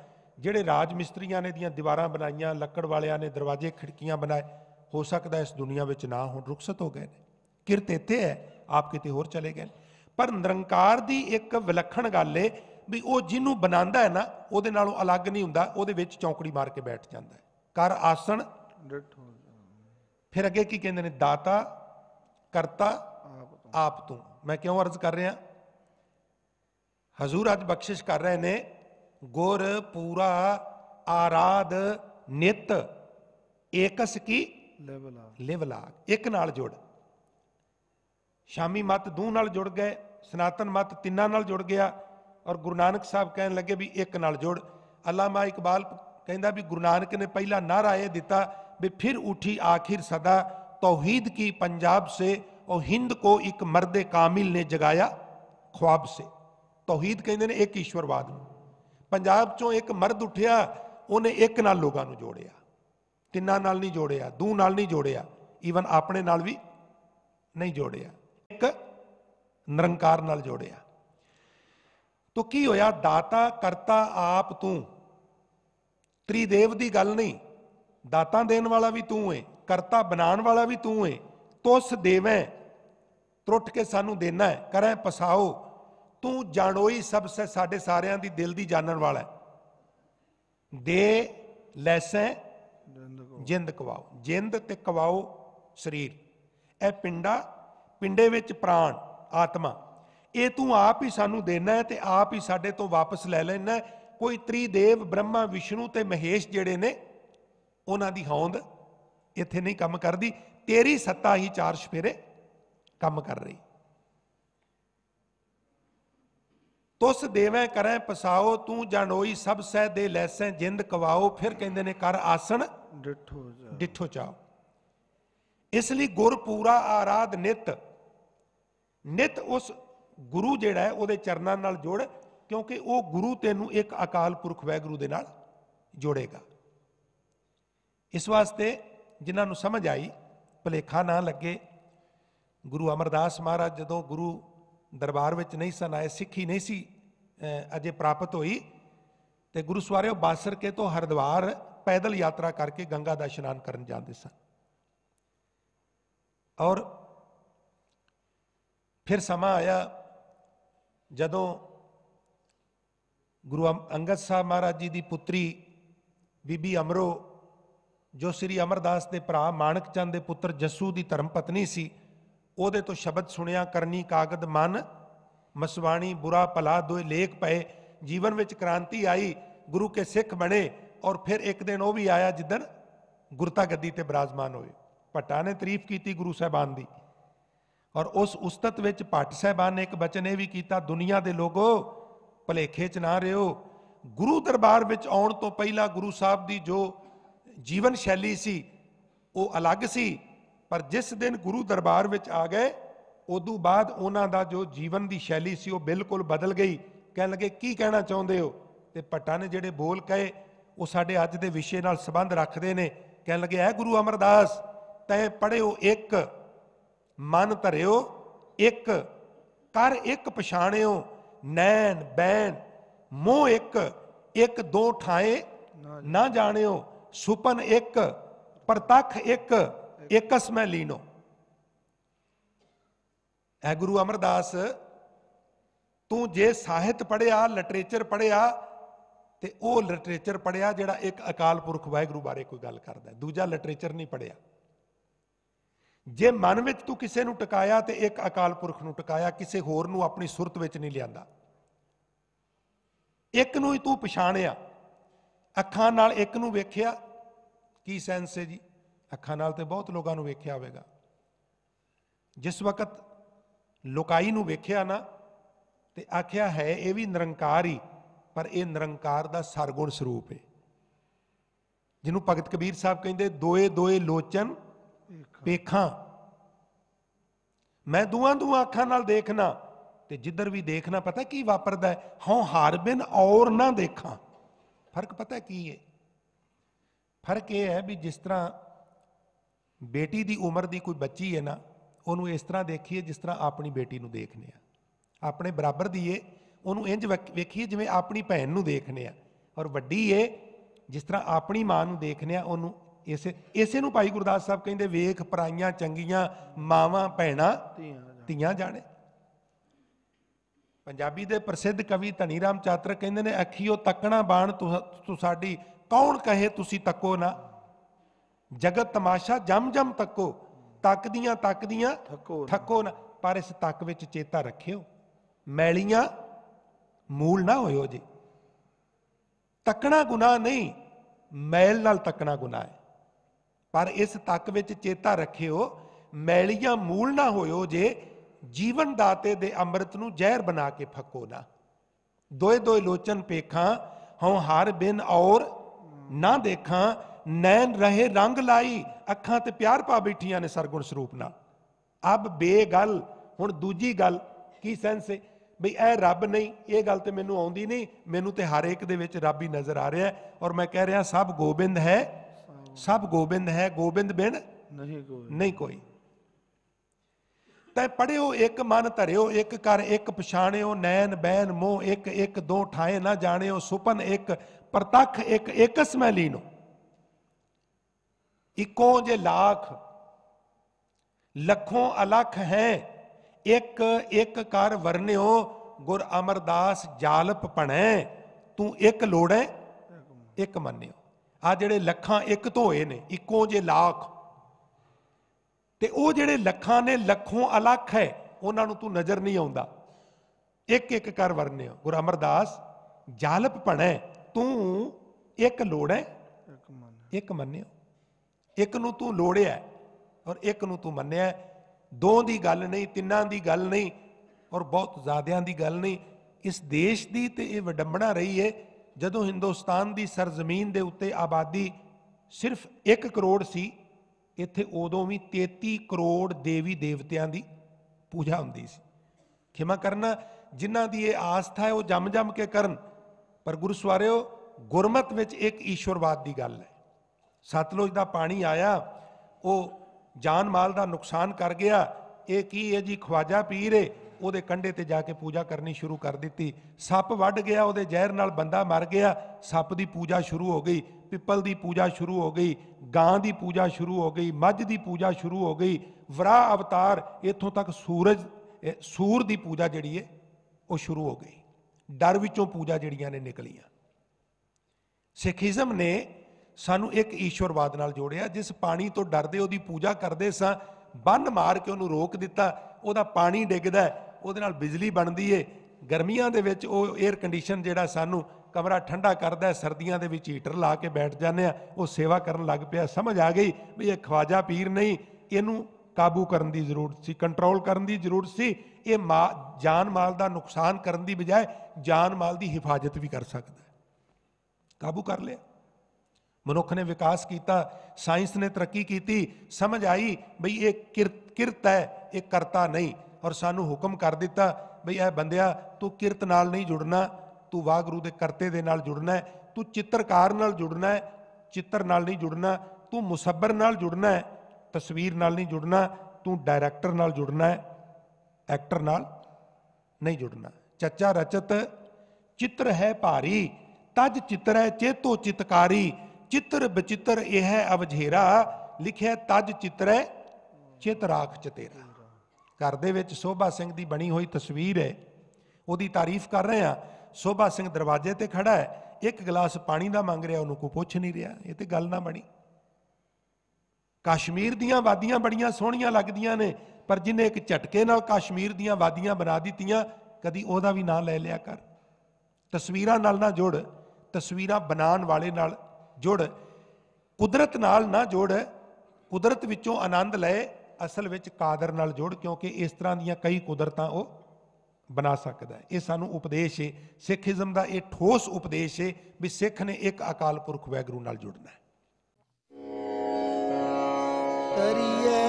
ਜਿਹੜੇ ਰਾਜ ਮਿਸਤਰੀਆਂ ਨੇ ਦੀਆਂ ਦੀਵਾਰਾਂ ਬਣਾਈਆਂ ਲੱਕੜ ਵਾਲਿਆਂ ਨੇ ਦਰਵਾਜ਼ੇ ਖਿੜਕੀਆਂ ਬਣਾਏ ਹੋ ਸਕਦਾ ਇਸ ਦੁਨੀਆ ਵਿੱਚ ਨਾ ਹੁਣ ਰੁਖਸਤ ਹੋ ਗਏ ਨੇ ਕਿਰਤ ਇੱਥੇ ਹੈ ਆਪ ਕਿਤੇ ਹੋਰ ਚਲੇ ਗਏ ਪਰ ਨਿਰੰਕਾਰ ਦੀ ਇੱਕ ਵਿਲੱਖਣ ਗੱਲ ਏ ਵੀ ਉਹ ਜਿਹਨੂੰ ਬਣਾਉਂਦਾ ਹੈ ਨਾ ਉਹਦੇ ਨਾਲੋਂ ਅਲੱਗ ਨਹੀਂ ਹੁੰਦਾ ਉਹਦੇ ਵਿੱਚ ਚੌਂਕੜੀ ਮਾਰ ਕੇ ਬੈਠ ਜਾਂਦਾ ਹੈ ਕਰ ਆਸਣ ਫਿਰ ਅੱਗੇ ਕੀ ਕਹਿੰਦੇ ਨੇ ਦਾਤਾ ਕਰਤਾ ਆਪ ਤੋਂ ਮੈਂ ਕਿਉਂ ਅਰਜ਼ ਕਰ ਰਿਹਾ हजूर अज बख्शिश कर रहे ने गुर पूरा आराध नित एकस की लिवला एक नाल जुड़ शामी मत दू जुड़ गए सनातन मत तिना नाल जुड़ गया और गुरु नानक साहब कह लगे भी एक नाल जुड़ अलामा इकबाल कहता भी गुरु नानक ने पहला नारा यह दिता भी फिर उठी आखिर सदा तौहीद की पंजाब से और हिंद को एक मर्द कामिल ने जगाया ख्वाब से ਤੌਹੀਦ ਕਹਿੰਦੇ ਨੇ ਇੱਕ ਈਸ਼ਵਰਵਾਦ ਨੂੰ ਪੰਜਾਬ ਚੋਂ ਇੱਕ ਮਰਦ ਉੱਠਿਆ ਉਹਨੇ ਇੱਕ ਨਾਲ ਲੋਕਾਂ ਨੂੰ ਜੋੜਿਆ ਤਿੰਨਾਂ ਨਾਲ ਨਹੀਂ ਜੋੜਿਆ ਦੂ ਨਾਲ ਨਹੀਂ ਜੋੜਿਆ ਈਵਨ ਆਪਣੇ ਨਾਲ ਵੀ ਨਹੀਂ ਜੋੜਿਆ ਇੱਕ ਨਿਰੰਕਾਰ ਨਾਲ ਜੋੜਿਆ ਤੋ ਕੀ ਹੋਇਆ ਦਾਤਾ ਕਰਤਾ ਆਪ ਤੂੰ ਤ੍ਰਿਦੇਵ ਦੀ ਗੱਲ ਨਹੀਂ ਦਾਤਾ ਦੇਣ ਵਾਲਾ ਵੀ ਤੂੰ ਏ ਕਰਤਾ ਬਣਾਉਣ ਵਾਲਾ ਵੀ ਤੂੰ ਏ ਤੁਸ ਦੇਵੇਂ ਤਰੁੱਟ ਕੇ ਸਾਨੂੰ ਦੇਣਾ ਹੈ ਕਰੈ ਪਸਾਓ ਤੂੰ ਜਾਣੋਈ ਸਭ ਸੇ ਸਾਡੇ ਸਾਰਿਆਂ ਦੀ ਦਿਲ ਦੀ ਜਾਣਨ ਵਾਲਾ ਹੈ ਦੇ ਲੈਸੈ ਜਿੰਦ ਕਵਾਓ ਜਿੰਦ ਤੇ ਕਵਾਓ ਸਰੀਰ ਇਹ ਪਿੰਡਾ ਪਿੰਡੇ ਵਿੱਚ ਪ੍ਰਾਣ ਆਤਮਾ ਇਹ ਤੂੰ ਆਪ ਹੀ ਸਾਨੂੰ ਦੇਣਾ ਹੈ ਤੇ ਆਪ ਹੀ ਸਾਡੇ ਤੋਂ ਵਾਪਸ ਲੈ ਲੈਣਾ ਕੋਈ ਤ੍ਰਿਦੇਵ ਬ੍ਰਹਮਾ ਵਿਸ਼ਨੂੰ ਤੇ ਮਹੇਸ਼ ਜਿਹੜੇ ਨੇ ਉਹਨਾਂ ਦੀ ਹੌਂਦ ਇੱਥੇ ਨਹੀਂ ਕੰਮ ਕਰਦੀ ਤੇਰੀ ਸੱਤਾ ਹੀ ਚਾਰ ਸ਼ਫੇਰੇ ਕੰਮ ਕਰ ਰਹੀ ਤੁਸ ਦੇਵੈ ਕਰੈ ਪਸਾਓ ਤੂੰ ਜਾਣੋਈ ਸਭ ਸਹਿ ਦੇ ਲੈਸੈ ਜਿੰਦ ਕਵਾਓ ਫਿਰ ਕਹਿੰਦੇ ਨੇ ਕਰ ਆਸਣ ਡਿਠੋ ਜਾ ਡਿਠੋ ਚਾਓ ਇਸ ਲਈ ਗੁਰ ਪੂਰਾ ਆਰਾਧ ਨਿਤ ਨਿਤ ਉਸ ਗੁਰੂ ਜਿਹੜਾ ਹੈ ਉਹਦੇ ਚਰਨਾਂ ਨਾਲ ਜੋੜ ਕਿਉਂਕਿ ਉਹ ਗੁਰੂ ਤੈਨੂੰ ਇੱਕ ਅਕਾਲ ਪੁਰਖ ਵੈਗੁਰੂ ਦੇ ਨਾਲ ਜੋੜੇਗਾ ਇਸ ਵਾਸਤੇ ਜਿਨ੍ਹਾਂ ਨੂੰ ਸਮਝ ਆਈ ਭਲੇਖਾ ਨਾ ਲੱਗੇ ਗੁਰੂ ਅਮਰਦਾਸ ਮਹਾਰਾਜ ਜਦੋਂ ਗੁਰੂ ਦਰਬਾਰ ਵਿੱਚ ਨਹੀਂ ਸਨ ਆਏ ਸਿੱਖੀ ਨਹੀਂ ਸੀ ਅਜੇ ਪ੍ਰਾਪਤ ਹੋਈ ਤੇ ਗੁਰੂ ਸਵਾਰਿਓ ਬਾਸਰਕੇ ਤੋਂ ਹਰਦਵਾਰ ਪੈਦਲ ਯਾਤਰਾ ਕਰਕੇ ਗੰਗਾ ਦਾ ਇਸ਼ਨਾਨ ਕਰਨ ਜਾਂਦੇ ਸਨ ਔਰ ਫਿਰ ਸਮਾਂ ਆਇਆ ਜਦੋਂ ਗੁਰੂ ਅੰਗਦ ਸਾਹਿਬ ਮਹਾਰਾਜ ਜੀ ਦੀ ਪੁੱਤਰੀ ਬੀਬੀ ਅਮਰੋ ਜੋ ਸ੍ਰੀ ਅਮਰਦਾਸ ਦੇ ਭਰਾ ਮਾਨਕ ਚੰਦ ਦੇ ਪੁੱਤਰ ਜੱਸੂ ਦੀ ਧਰਮ ਪਤਨੀ ਸੀ ਉਹਦੇ ਤੋਂ ਸ਼ਬਦ ਸੁਣਿਆ ਕਰਨੀ ਕਾਗਦ ਮਨ ਮਸਵਾਣੀ ਬੁਰਾ ਭਲਾ ਦੋਏ ਲੇਖ ਪਏ ਜੀਵਨ ਵਿੱਚ ਕ੍ਰਾਂਤੀ ਆਈ ਗੁਰੂ ਕੇ ਸਿੱਖ ਬਣੇ ਔਰ ਫਿਰ ਇੱਕ ਦਿਨ ਉਹ ਵੀ ਆਇਆ ਜਿੱਦਣ ਗੁਰਤਾ ਗੱਦੀ ਤੇ ਬਿਰਾਜਮਾਨ ਹੋਏ ਪਟਾ ਨੇ ਤਾਰੀਫ ਕੀਤੀ ਗੁਰੂ ਸਾਹਿਬਾਨ ਦੀ ਔਰ ਉਸ ਉਸਤਤ ਵਿੱਚ ਪਟ ਸਾਹਿਬਾਨ ਨੇ ਇੱਕ ਬਚਨ ਇਹ ਵੀ ਕੀਤਾ ਦੁਨੀਆ ਦੇ ਲੋਗੋ ਭਲੇਖੇ 'ਚ ਨਾ ਰਿਓ ਗੁਰੂ ਦਰਬਾਰ ਵਿੱਚ ਆਉਣ ਤੋਂ ਪਹਿਲਾਂ ਗੁਰੂ ਸਾਹਿਬ ਦੀ ਜੋ ਜੀਵਨ ਸ਼ੈਲੀ ਸੀ ਉਹ ਅਲੱਗ ਸੀ ਪਰ ਜਿਸ ਦਿਨ ਗੁਰੂ ਦਰਬਾਰ ਵਿੱਚ ਆ ਗਏ ਉਦੋਂ ਬਾਅਦ ਉਹਨਾਂ ਦਾ ਜੋ ਜੀਵਨ ਦੀ ਸ਼ੈਲੀ ਸੀ ਉਹ ਬਿਲਕੁਲ ਬਦਲ ਗਈ ਕਹਿਣ ਲੱਗੇ ਕੀ ਕਹਿਣਾ ਚਾਹੁੰਦੇ ਹੋ ਤੇ ਪੱਟਾ ਨੇ ਜਿਹੜੇ ਬੋਲ ਕਹੇ ਉਹ ਸਾਡੇ ਅੱਜ ਦੇ ਵਿਸ਼ੇ ਨਾਲ ਸੰਬੰਧ ਰੱਖਦੇ ਨੇ ਕਹਿਣ ਲੱਗੇ ਐ ਗੁਰੂ ਅਮਰਦਾਸ ਤੈ ਪੜਿਓ ਇੱਕ ਮਨ ਧਰਿਓ ਇੱਕ ਕਰ ਇੱਕ ਪਛਾਣਿਓ ਨੈਣ ਬੈਣ ਮੋਹ ਇੱਕ ਇੱਕ ਦੋ ਠਾਏ ਨਾ ਜਾਣਿਓ ਸੁਪਨ ਇੱਕ ਪ੍ਰਤੱਖ ਇੱਕ ਇਕਸ ਮੈਂ ਲੀਨੋ ਐ ਗੁਰੂ ਅਮਰਦਾਸ ਤੂੰ ਜੇ ਸਾਹਿਤ ਪੜਿਆ ਲਿਟਰੇਚਰ ਪੜਿਆ ਤੇ ਉਹ ਲਿਟਰੇਚਰ ਪੜਿਆ ਜਿਹੜਾ ਇੱਕ ਅਕਾਲ ਪੁਰਖ ਵਾਹਿਗੁਰੂ ਬਾਰੇ ਕੋਈ ਗੱਲ ਕਰਦਾ ਦੂਜਾ ਲਿਟਰੇਚਰ ਨਹੀਂ ਪੜਿਆ ਜੇ ਮਨ ਵਿੱਚ ਤੂੰ ਕਿਸੇ ਨੂੰ ਟਿਕਾਇਆ ਤੇ ਇੱਕ ਅਕਾਲ ਪੁਰਖ ਨੂੰ ਟਿਕਾਇਆ ਕਿਸੇ ਹੋਰ ਨੂੰ ਆਪਣੀ ਸੁਰਤ ਵਿੱਚ ਨਹੀਂ ਲਿਆਂਦਾ ਇੱਕ ਨੂੰ ਹੀ ਤੂੰ ਪਛਾਣਿਆ ਅੱਖਾਂ ਨਾਲ ਇੱਕ ਨੂੰ ਵੇਖਿਆ ਕੀ ਸੈਂਸ ਹੈ ਜੀ ਅੱਖਾਂ ਨਾਲ ਤੇ ਬਹੁਤ ਲੋਕਾਂ ਨੂੰ ਵੇਖਿਆ ਹੋਵੇਗਾ ਜਿਸ ਵਕਤ ਲੋਕਾਈ ਨੂੰ ਵੇਖਿਆ ਨਾ ਤੇ ਆਖਿਆ ਹੈ ਇਹ ਵੀ ਨਿਰੰਕਾਰ ਹੀ ਪਰ ਇਹ ਨਿਰੰਕਾਰ ਦਾ ਸਰਗੁਣ ਸਰੂਪ ਹੈ ਜਿਹਨੂੰ ਭਗਤ ਕਬੀਰ ਸਾਹਿਬ ਕਹਿੰਦੇ ਦੋਏ ਦੋਏ ਲੋਚਨ ਵੇਖਾਂ ਮੈਂ ਦੂਆਂ ਦੂਆਂ ਅੱਖਾਂ ਨਾਲ ਦੇਖਣਾ ਤੇ ਜਿੱਧਰ ਵੀ ਦੇਖਣਾ ਪਤਾ ਕੀ ਵਾਪਰਦਾ ਹਉ ਹਾਰ ਬਿਨ ਔਰ ਨਾ ਦੇਖਾਂ ਫਰਕ ਪਤਾ ਕੀ ਹੈ ਫਰਕ ਇਹ ਹੈ ਵੀ ਜਿਸ ਤਰ੍ਹਾਂ ਬੇਟੀ ਦੀ ਉਮਰ ਦੀ ਕੋਈ ਬੱਚੀ ਹੈ ਨਾ ਉਹਨੂੰ ਇਸ ਤਰ੍ਹਾਂ ਦੇਖੀਏ ਜਿਸ ਤਰ੍ਹਾਂ ਆਪਣੀ ਬੇਟੀ ਨੂੰ ਦੇਖਨੇ ਆ ਆਪਣੇ ਬਰਾਬਰ ਦੀ ਏ ਉਹਨੂੰ ਇੰਜ ਵੇਖੀਏ ਜਿਵੇਂ ਆਪਣੀ ਭੈਣ ਨੂੰ ਦੇਖਨੇ ਆ ਔਰ ਵੱਡੀ ਏ ਜਿਸ ਤਰ੍ਹਾਂ ਆਪਣੀ ਮਾਂ ਨੂੰ ਦੇਖਨੇ ਆ ਉਹਨੂੰ ਇਸੇ ਇਸੇ ਨੂੰ ਭਾਈ ਗੁਰਦਾਸ ਸਾਹਿਬ ਕਹਿੰਦੇ ਵੇਖ ਪਰਾਈਆਂ ਚੰਗੀਆਂ ਮਾਵਾਂ ਭੈਣਾ ਧੀਆਂ ਜਾਣੇ ਪੰਜਾਬੀ ਦੇ ਪ੍ਰਸਿੱਧ ਕਵੀ ਧਨੀ ਰਾਮ ਚਾਤਰ ਕਹਿੰਦੇ ਨੇ ਅੱਖੀਓ ਤੱਕਣਾ ਬਾਣ ਤੂੰ ਸਾਡੀ ਕੌਣ ਕਹੇ ਤੁਸੀਂ ਤੱਕੋ ਨਾ ਜਗਤ ਤਮਾਸ਼ਾ ਜਮ ਜਮ ਤੱਕੋ ਤੱਕਦੀਆਂ ਤੱਕਦੀਆਂ ਥੱਕੋ ਨਾ ਪਰ ਇਸ ਤੱਕ ਵਿੱਚ ਚੇਤਾ ਰੱਖਿਓ ਮੈਲੀਆਂ ਮੂਲ ਨਾ ਹੋਇਓ ਜੀ ਤੱਕਣਾ ਗੁਨਾਹ ਨਹੀਂ ਮੈਲ ਨਾਲ ਤੱਕਣਾ ਗੁਨਾਹ ਹੈ ਪਰ ਇਸ ਤੱਕ ਵਿੱਚ ਚੇਤਾ ਰੱਖਿਓ ਮੈਲੀਆਂ ਮੂਲ ਨਾ ਹੋਇਓ ਜੇ ਜੀਵਨ ਦਾਤੇ ਦੇ ਅੰਮ੍ਰਿਤ ਨੂੰ ਜ਼ਹਿਰ ਬਣਾ ਕੇ ਫੱਕੋ ਨਾ ਦੋਏ ਦੋਏ ਲੋਚਨ ਪੇਖਾਂ ਹਉ ਹਾਰ ਬਿਨ ਔਰ ਨਾ ਦੇਖਾਂ ਨੈਣ ਰਹੇ ਰੰਗ ਲਾਈ ਅੱਖਾਂ ਤੇ ਪਿਆਰ ਪਾ ਬੈਠੀਆਂ ਨੇ ਸਰਗੁਣ ਸਰੂਪ ਨਾਲ ਅਬ ਬੇਗਲ ਹੁਣ ਦੂਜੀ ਗੱਲ ਕੀ ਸੈਂਸ ਹੈ ਬਈ ਇਹ ਰੱਬ ਨਹੀਂ ਇਹ ਗੱਲ ਤੇ ਮੈਨੂੰ ਆਉਂਦੀ ਨਹੀਂ ਮੈਨੂੰ ਤੇ ਹਰ ਇੱਕ ਦੇ ਵਿੱਚ ਰੱਬ ਹੀ ਨਜ਼ਰ ਆ ਰਿਹਾ ਔਰ ਮੈਂ ਕਹਿ ਰਿਹਾ ਸਭ ਗੋਬਿੰਦ ਹੈ ਸਭ ਗੋਬਿੰਦ ਹੈ ਗੋਬਿੰਦ ਬਿਨ ਨਹੀਂ ਕੋਈ ਨਹੀਂ ਕੋਈ ਤੈ ਪੜਿਓ ਇੱਕ ਮਨ ਧਰਿਓ ਇੱਕ ਕਰ ਇੱਕ ਪਛਾਣਿਓ ਨੈਣ ਬੈਨ ਮੋਹ ਇੱਕ ਇੱਕ ਦੋ ਠਾਏ ਨਾ ਜਾਣਿਓ ਸੁਪਨ ਇੱਕ ਪ੍ਰਤੱਖ ਇੱਕ ਇੱਕ ਸਮੈ ਲੀਨੋ ਇਕੋ ਜੇ ਲੱਖ ਲੱਖੋਂ ਅਲਖ ਹੈ ਇੱਕ ਇੱਕ ਕਰ ਵਰਨਿਓ ਗੁਰ ਅਮਰਦਾਸ ਜਾਲਪ ਪਣੈ ਤੂੰ ਇੱਕ ਲੋੜੈ ਇੱਕ ਮੰਨਿਓ ਆ ਜਿਹੜੇ ਲੱਖਾਂ ਇੱਕ ਤੋਂ ਹੋਏ ਨੇ ਇਕੋ ਜੇ ਲੱਖ ਤੇ ਉਹ ਜਿਹੜੇ ਲੱਖਾਂ ਨੇ ਲੱਖੋਂ ਅਲਖ ਹੈ ਉਹਨਾਂ ਨੂੰ ਤੂੰ ਨਜ਼ਰ ਨਹੀਂ ਆਉਂਦਾ ਇੱਕ ਇੱਕ ਕਰ ਵਰਨਿਓ ਗੁਰ ਅਮਰਦਾਸ ਜਾਲਪ ਪਣੈ ਤੂੰ ਇੱਕ ਲੋੜੈ ਇੱਕ ਮੰਨਿਓ ਇੱਕ ਨੂੰ ਤੂੰ ਲੋੜਿਆ ਔਰ ਇੱਕ ਨੂੰ ਤੂੰ ਮੰਨਿਆ ਦੋ ਦੀ ਗੱਲ ਨਹੀਂ ਤਿੰਨਾਂ ਦੀ ਗੱਲ ਨਹੀਂ ਔਰ ਬਹੁਤ ਜ਼ਿਆਦਿਆਂ ਦੀ ਗੱਲ ਨਹੀਂ ਇਸ ਦੇਸ਼ ਦੀ ਤੇ ਇਹ ਵਡੰਬਣਾ ਰਹੀ ਏ ਜਦੋਂ ਹਿੰਦੁਸਤਾਨ ਦੀ ਸਰਜ਼ਮੀਨ ਦੇ ਉੱਤੇ ਆਬਾਦੀ ਸਿਰਫ 1 ਕਰੋੜ ਸੀ ਇੱਥੇ ਉਦੋਂ ਵੀ 33 ਕਰੋੜ ਦੇਵੀ ਦੇਵਤਿਆਂ ਦੀ ਪੂਜਾ ਹੁੰਦੀ ਸੀ ਖਿਮਾ ਕਰਨਾ ਜਿਨ੍ਹਾਂ ਦੀ ਇਹ ਆਸਥਾ ਹੈ ਉਹ ਜੰਮ-ਜੰਮ ਕੇ ਕਰਨ ਪਰ ਗੁਰੂ ਸਵਾਰਿਓ ਗੁਰਮਤ ਵਿੱਚ ਇੱਕ ਈਸ਼ਵਰਵਾਦ ਦੀ ਗੱਲ ਹੈ ਸਤਲੁਜ ਦਾ ਪਾਣੀ ਆਇਆ ਉਹ ਜਾਨ ਮਾਲ ਦਾ ਨੁਕਸਾਨ ਕਰ ਗਿਆ ਇਹ ਕੀ ਹੈ ਜੀ ਖਵਾਜਾ ਪੀਰ ਏ ਉਹਦੇ ਕੰਢੇ ਤੇ ਜਾ ਕੇ ਪੂਜਾ ਕਰਨੀ ਸ਼ੁਰੂ ਕਰ ਦਿੱਤੀ ਸੱਪ ਵੱਢ ਗਿਆ ਉਹਦੇ ਜ਼ਹਿਰ ਨਾਲ ਬੰਦਾ ਮਰ ਗਿਆ ਸੱਪ ਦੀ ਪੂਜਾ ਸ਼ੁਰੂ ਹੋ ਗਈ ਪਿੱਪਲ ਦੀ ਪੂਜਾ ਸ਼ੁਰੂ ਹੋ ਗਈ ਗਾਂ ਦੀ ਪੂਜਾ ਸ਼ੁਰੂ ਹੋ ਗਈ ਮੱਝ ਦੀ ਪੂਜਾ ਸ਼ੁਰੂ ਹੋ ਗਈ ਵਰਾ ਅਵਤਾਰ ਇੱਥੋਂ ਤੱਕ ਸੂਰਜ ਸੂਰ ਦੀ ਪੂਜਾ ਜਿਹੜੀ ਏ ਉਹ ਸ਼ੁਰੂ ਹੋ ਗਈ ਡਰ ਵਿੱਚੋਂ ਪੂਜਾ ਜਿਹੜੀਆਂ ਨੇ ਨਿਕਲੀਆਂ ਸਿੱਖੀਜ਼ਮ ਨੇ ਸਾਨੂੰ ਇੱਕ ਈਸ਼ਵਰਵਾਦ ਨਾਲ ਜੋੜਿਆ ਜਿਸ ਪਾਣੀ ਤੋਂ ਡਰਦੇ ਉਹਦੀ ਪੂਜਾ ਕਰਦੇ ਸਾਂ ਬੰਨ ਮਾਰ ਕੇ ਉਹਨੂੰ ਰੋਕ ਦਿੱਤਾ ਉਹਦਾ ਪਾਣੀ ਡਿੱਗਦਾ ਉਹਦੇ ਨਾਲ ਬਿਜਲੀ ਬਣਦੀ ਏ ਗਰਮੀਆਂ ਦੇ ਵਿੱਚ ਉਹ 에ਅਰ ਕੰਡੀਸ਼ਨ ਜਿਹੜਾ ਸਾਨੂੰ ਕਮਰਾ ਠੰਡਾ ਕਰਦਾ ਸਰਦੀਆਂ ਦੇ ਵਿੱਚ ਹੀਟਰ ਲਾ ਕੇ ਬੈਠ ਜਾਂਦੇ ਆ ਉਹ ਸੇਵਾ ਕਰਨ ਲੱਗ ਪਿਆ ਸਮਝ ਆ ਗਈ ਵੀ ਇਹ ਖਵਾਜਾ ਪੀਰ ਨਹੀਂ ਇਹਨੂੰ ਕਾਬੂ ਕਰਨ ਦੀ ਜ਼ਰੂਰਤ ਸੀ ਕੰਟਰੋਲ ਕਰਨ ਦੀ ਜ਼ਰੂਰਤ ਸੀ ਇਹ ਜਾਨ ਮਾਲ ਦਾ ਨੁਕਸਾਨ ਕਰਨ ਦੀ ਬਜਾਏ ਜਾਨ ਮਾਲ ਦੀ ਹਿਫਾਜ਼ਤ ਵੀ ਕਰ ਸਕਦਾ ਕਾਬੂ ਕਰ ਲਿਆ ਮਨੁੱਖ ਨੇ ਵਿਕਾਸ ਕੀਤਾ ਸਾਇੰਸ ਨੇ ਤਰੱਕੀ ਕੀਤੀ ਸਮਝ ਆਈ ਬਈ ਇਹ ਕਿਰਤ ਹੈ ਇਹ ਕਰਤਾ ਨਹੀਂ ਔਰ ਸਾਨੂੰ ਹੁਕਮ ਕਰ ਦਿੱਤਾ ਬਈ ਇਹ ਬੰਦਿਆ ਤੂੰ ਕਿਰਤ ਨਾਲ ਨਹੀਂ ਜੁੜਨਾ ਤੂੰ ਵਾਗਰੂ ਦੇ ਕਰਤੇ ਦੇ ਨਾਲ ਜੁੜਨਾ ਹੈ ਤੂੰ ਚਿੱਤਰਕਾਰ ਨਾਲ ਜੁੜਨਾ ਹੈ ਚਿੱਤਰ ਨਾਲ ਨਹੀਂ ਜੁੜਨਾ ਤੂੰ ਮੁਸੱਬਰ ਨਾਲ ਜੁੜਨਾ ਹੈ ਤਸਵੀਰ ਨਾਲ ਨਹੀਂ ਜੁੜਨਾ ਤੂੰ ਡਾਇਰੈਕਟਰ ਨਾਲ ਜੁੜਨਾ ਹੈ ਐਕਟਰ ਨਾਲ ਨਹੀਂ ਜੁੜਨਾ ਚੱਚਾ ਰਚਤ ਚਿੱਤਰ ਹੈ ਭਾਰੀ ਤਜ ਚਿੱਤਰ ਹੈ ਚੇਤੋ ਚਿਤਕਾਰੀ ਚਿੱਤਰ ਬਚਿੱਤਰ ਇਹ ਹੈ ਅਵਝੇਰਾ ਲਿਖਿਆ ਤਜ ਚਿਤਰੈ ਚਿਤ ਰਾਖ ਚਤੇਰਾ ਘਰ ਦੇ ਵਿੱਚ ਸੋਭਾ ਸਿੰਘ ਦੀ ਬਣੀ ਹੋਈ ਤਸਵੀਰ ਹੈ ਉਹਦੀ ਤਾਰੀਫ ਕਰ ਰਹੇ ਆ ਸੋਭਾ ਸਿੰਘ ਦਰਵਾਜ਼ੇ ਤੇ ਖੜਾ ਹੈ ਇੱਕ ਗਲਾਸ ਪਾਣੀ ਦਾ ਮੰਗ ਰਿਹਾ ਉਹਨੂੰ ਕੋ ਪੁੱਛ ਨਹੀਂ ਰਿਹਾ ਇਹ ਤੇ ਗੱਲ ਨਾ ਬਣੀ ਕਸ਼ਮੀਰ ਦੀਆਂ ਵਾਦੀਆਂ ਬੜੀਆਂ ਸੋਹਣੀਆਂ ਲੱਗਦੀਆਂ ਨੇ ਪਰ ਜਿਨੇ ਇੱਕ ਝਟਕੇ ਨਾਲ ਕਸ਼ਮੀਰ ਦੀਆਂ ਵਾਦੀਆਂ ਬਣਾ ਦਿੱਤੀਆਂ ਕਦੀ ਉਹਦਾ ਵੀ ਨਾਂ ਲੈ ਲਿਆ ਕਰ ਤਸਵੀਰਾਂ ਨਾਲ ਨਾ ਜੁੜ ਤਸਵੀਰਾਂ ਬਣਾਉਣ ਵਾਲੇ ਨਾਲ ਜੁੜ ਕੁਦਰਤ ਨਾਲ ਨਾ ਜੁੜ ਕੁਦਰਤ ਵਿੱਚੋਂ ਆਨੰਦ ਲਏ ਅਸਲ ਵਿੱਚ ਕਾਦਰ ਨਾਲ ਜੁੜ ਕਿਉਂਕਿ ਇਸ ਤਰ੍ਹਾਂ ਦੀਆਂ ਕਈ ਕੁਦਰਤਾਂ ਉਹ ਬਣਾ ਸਕਦਾ ਹੈ ਇਹ ਸਾਨੂੰ ਉਪਦੇਸ਼ ਹੈ ਸਿੱਖੀਜ਼ਮ ਦਾ ਇਹ ਠੋਸ ਉਪਦੇਸ਼ ਹੈ ਵੀ ਸਿੱਖ ਨੇ ਇੱਕ ਅਕਾਲ ਪੁਰਖ ਵੈਗਰੂ ਨਾਲ ਜੁੜਨਾ ਹੈ ਕਰੀਏ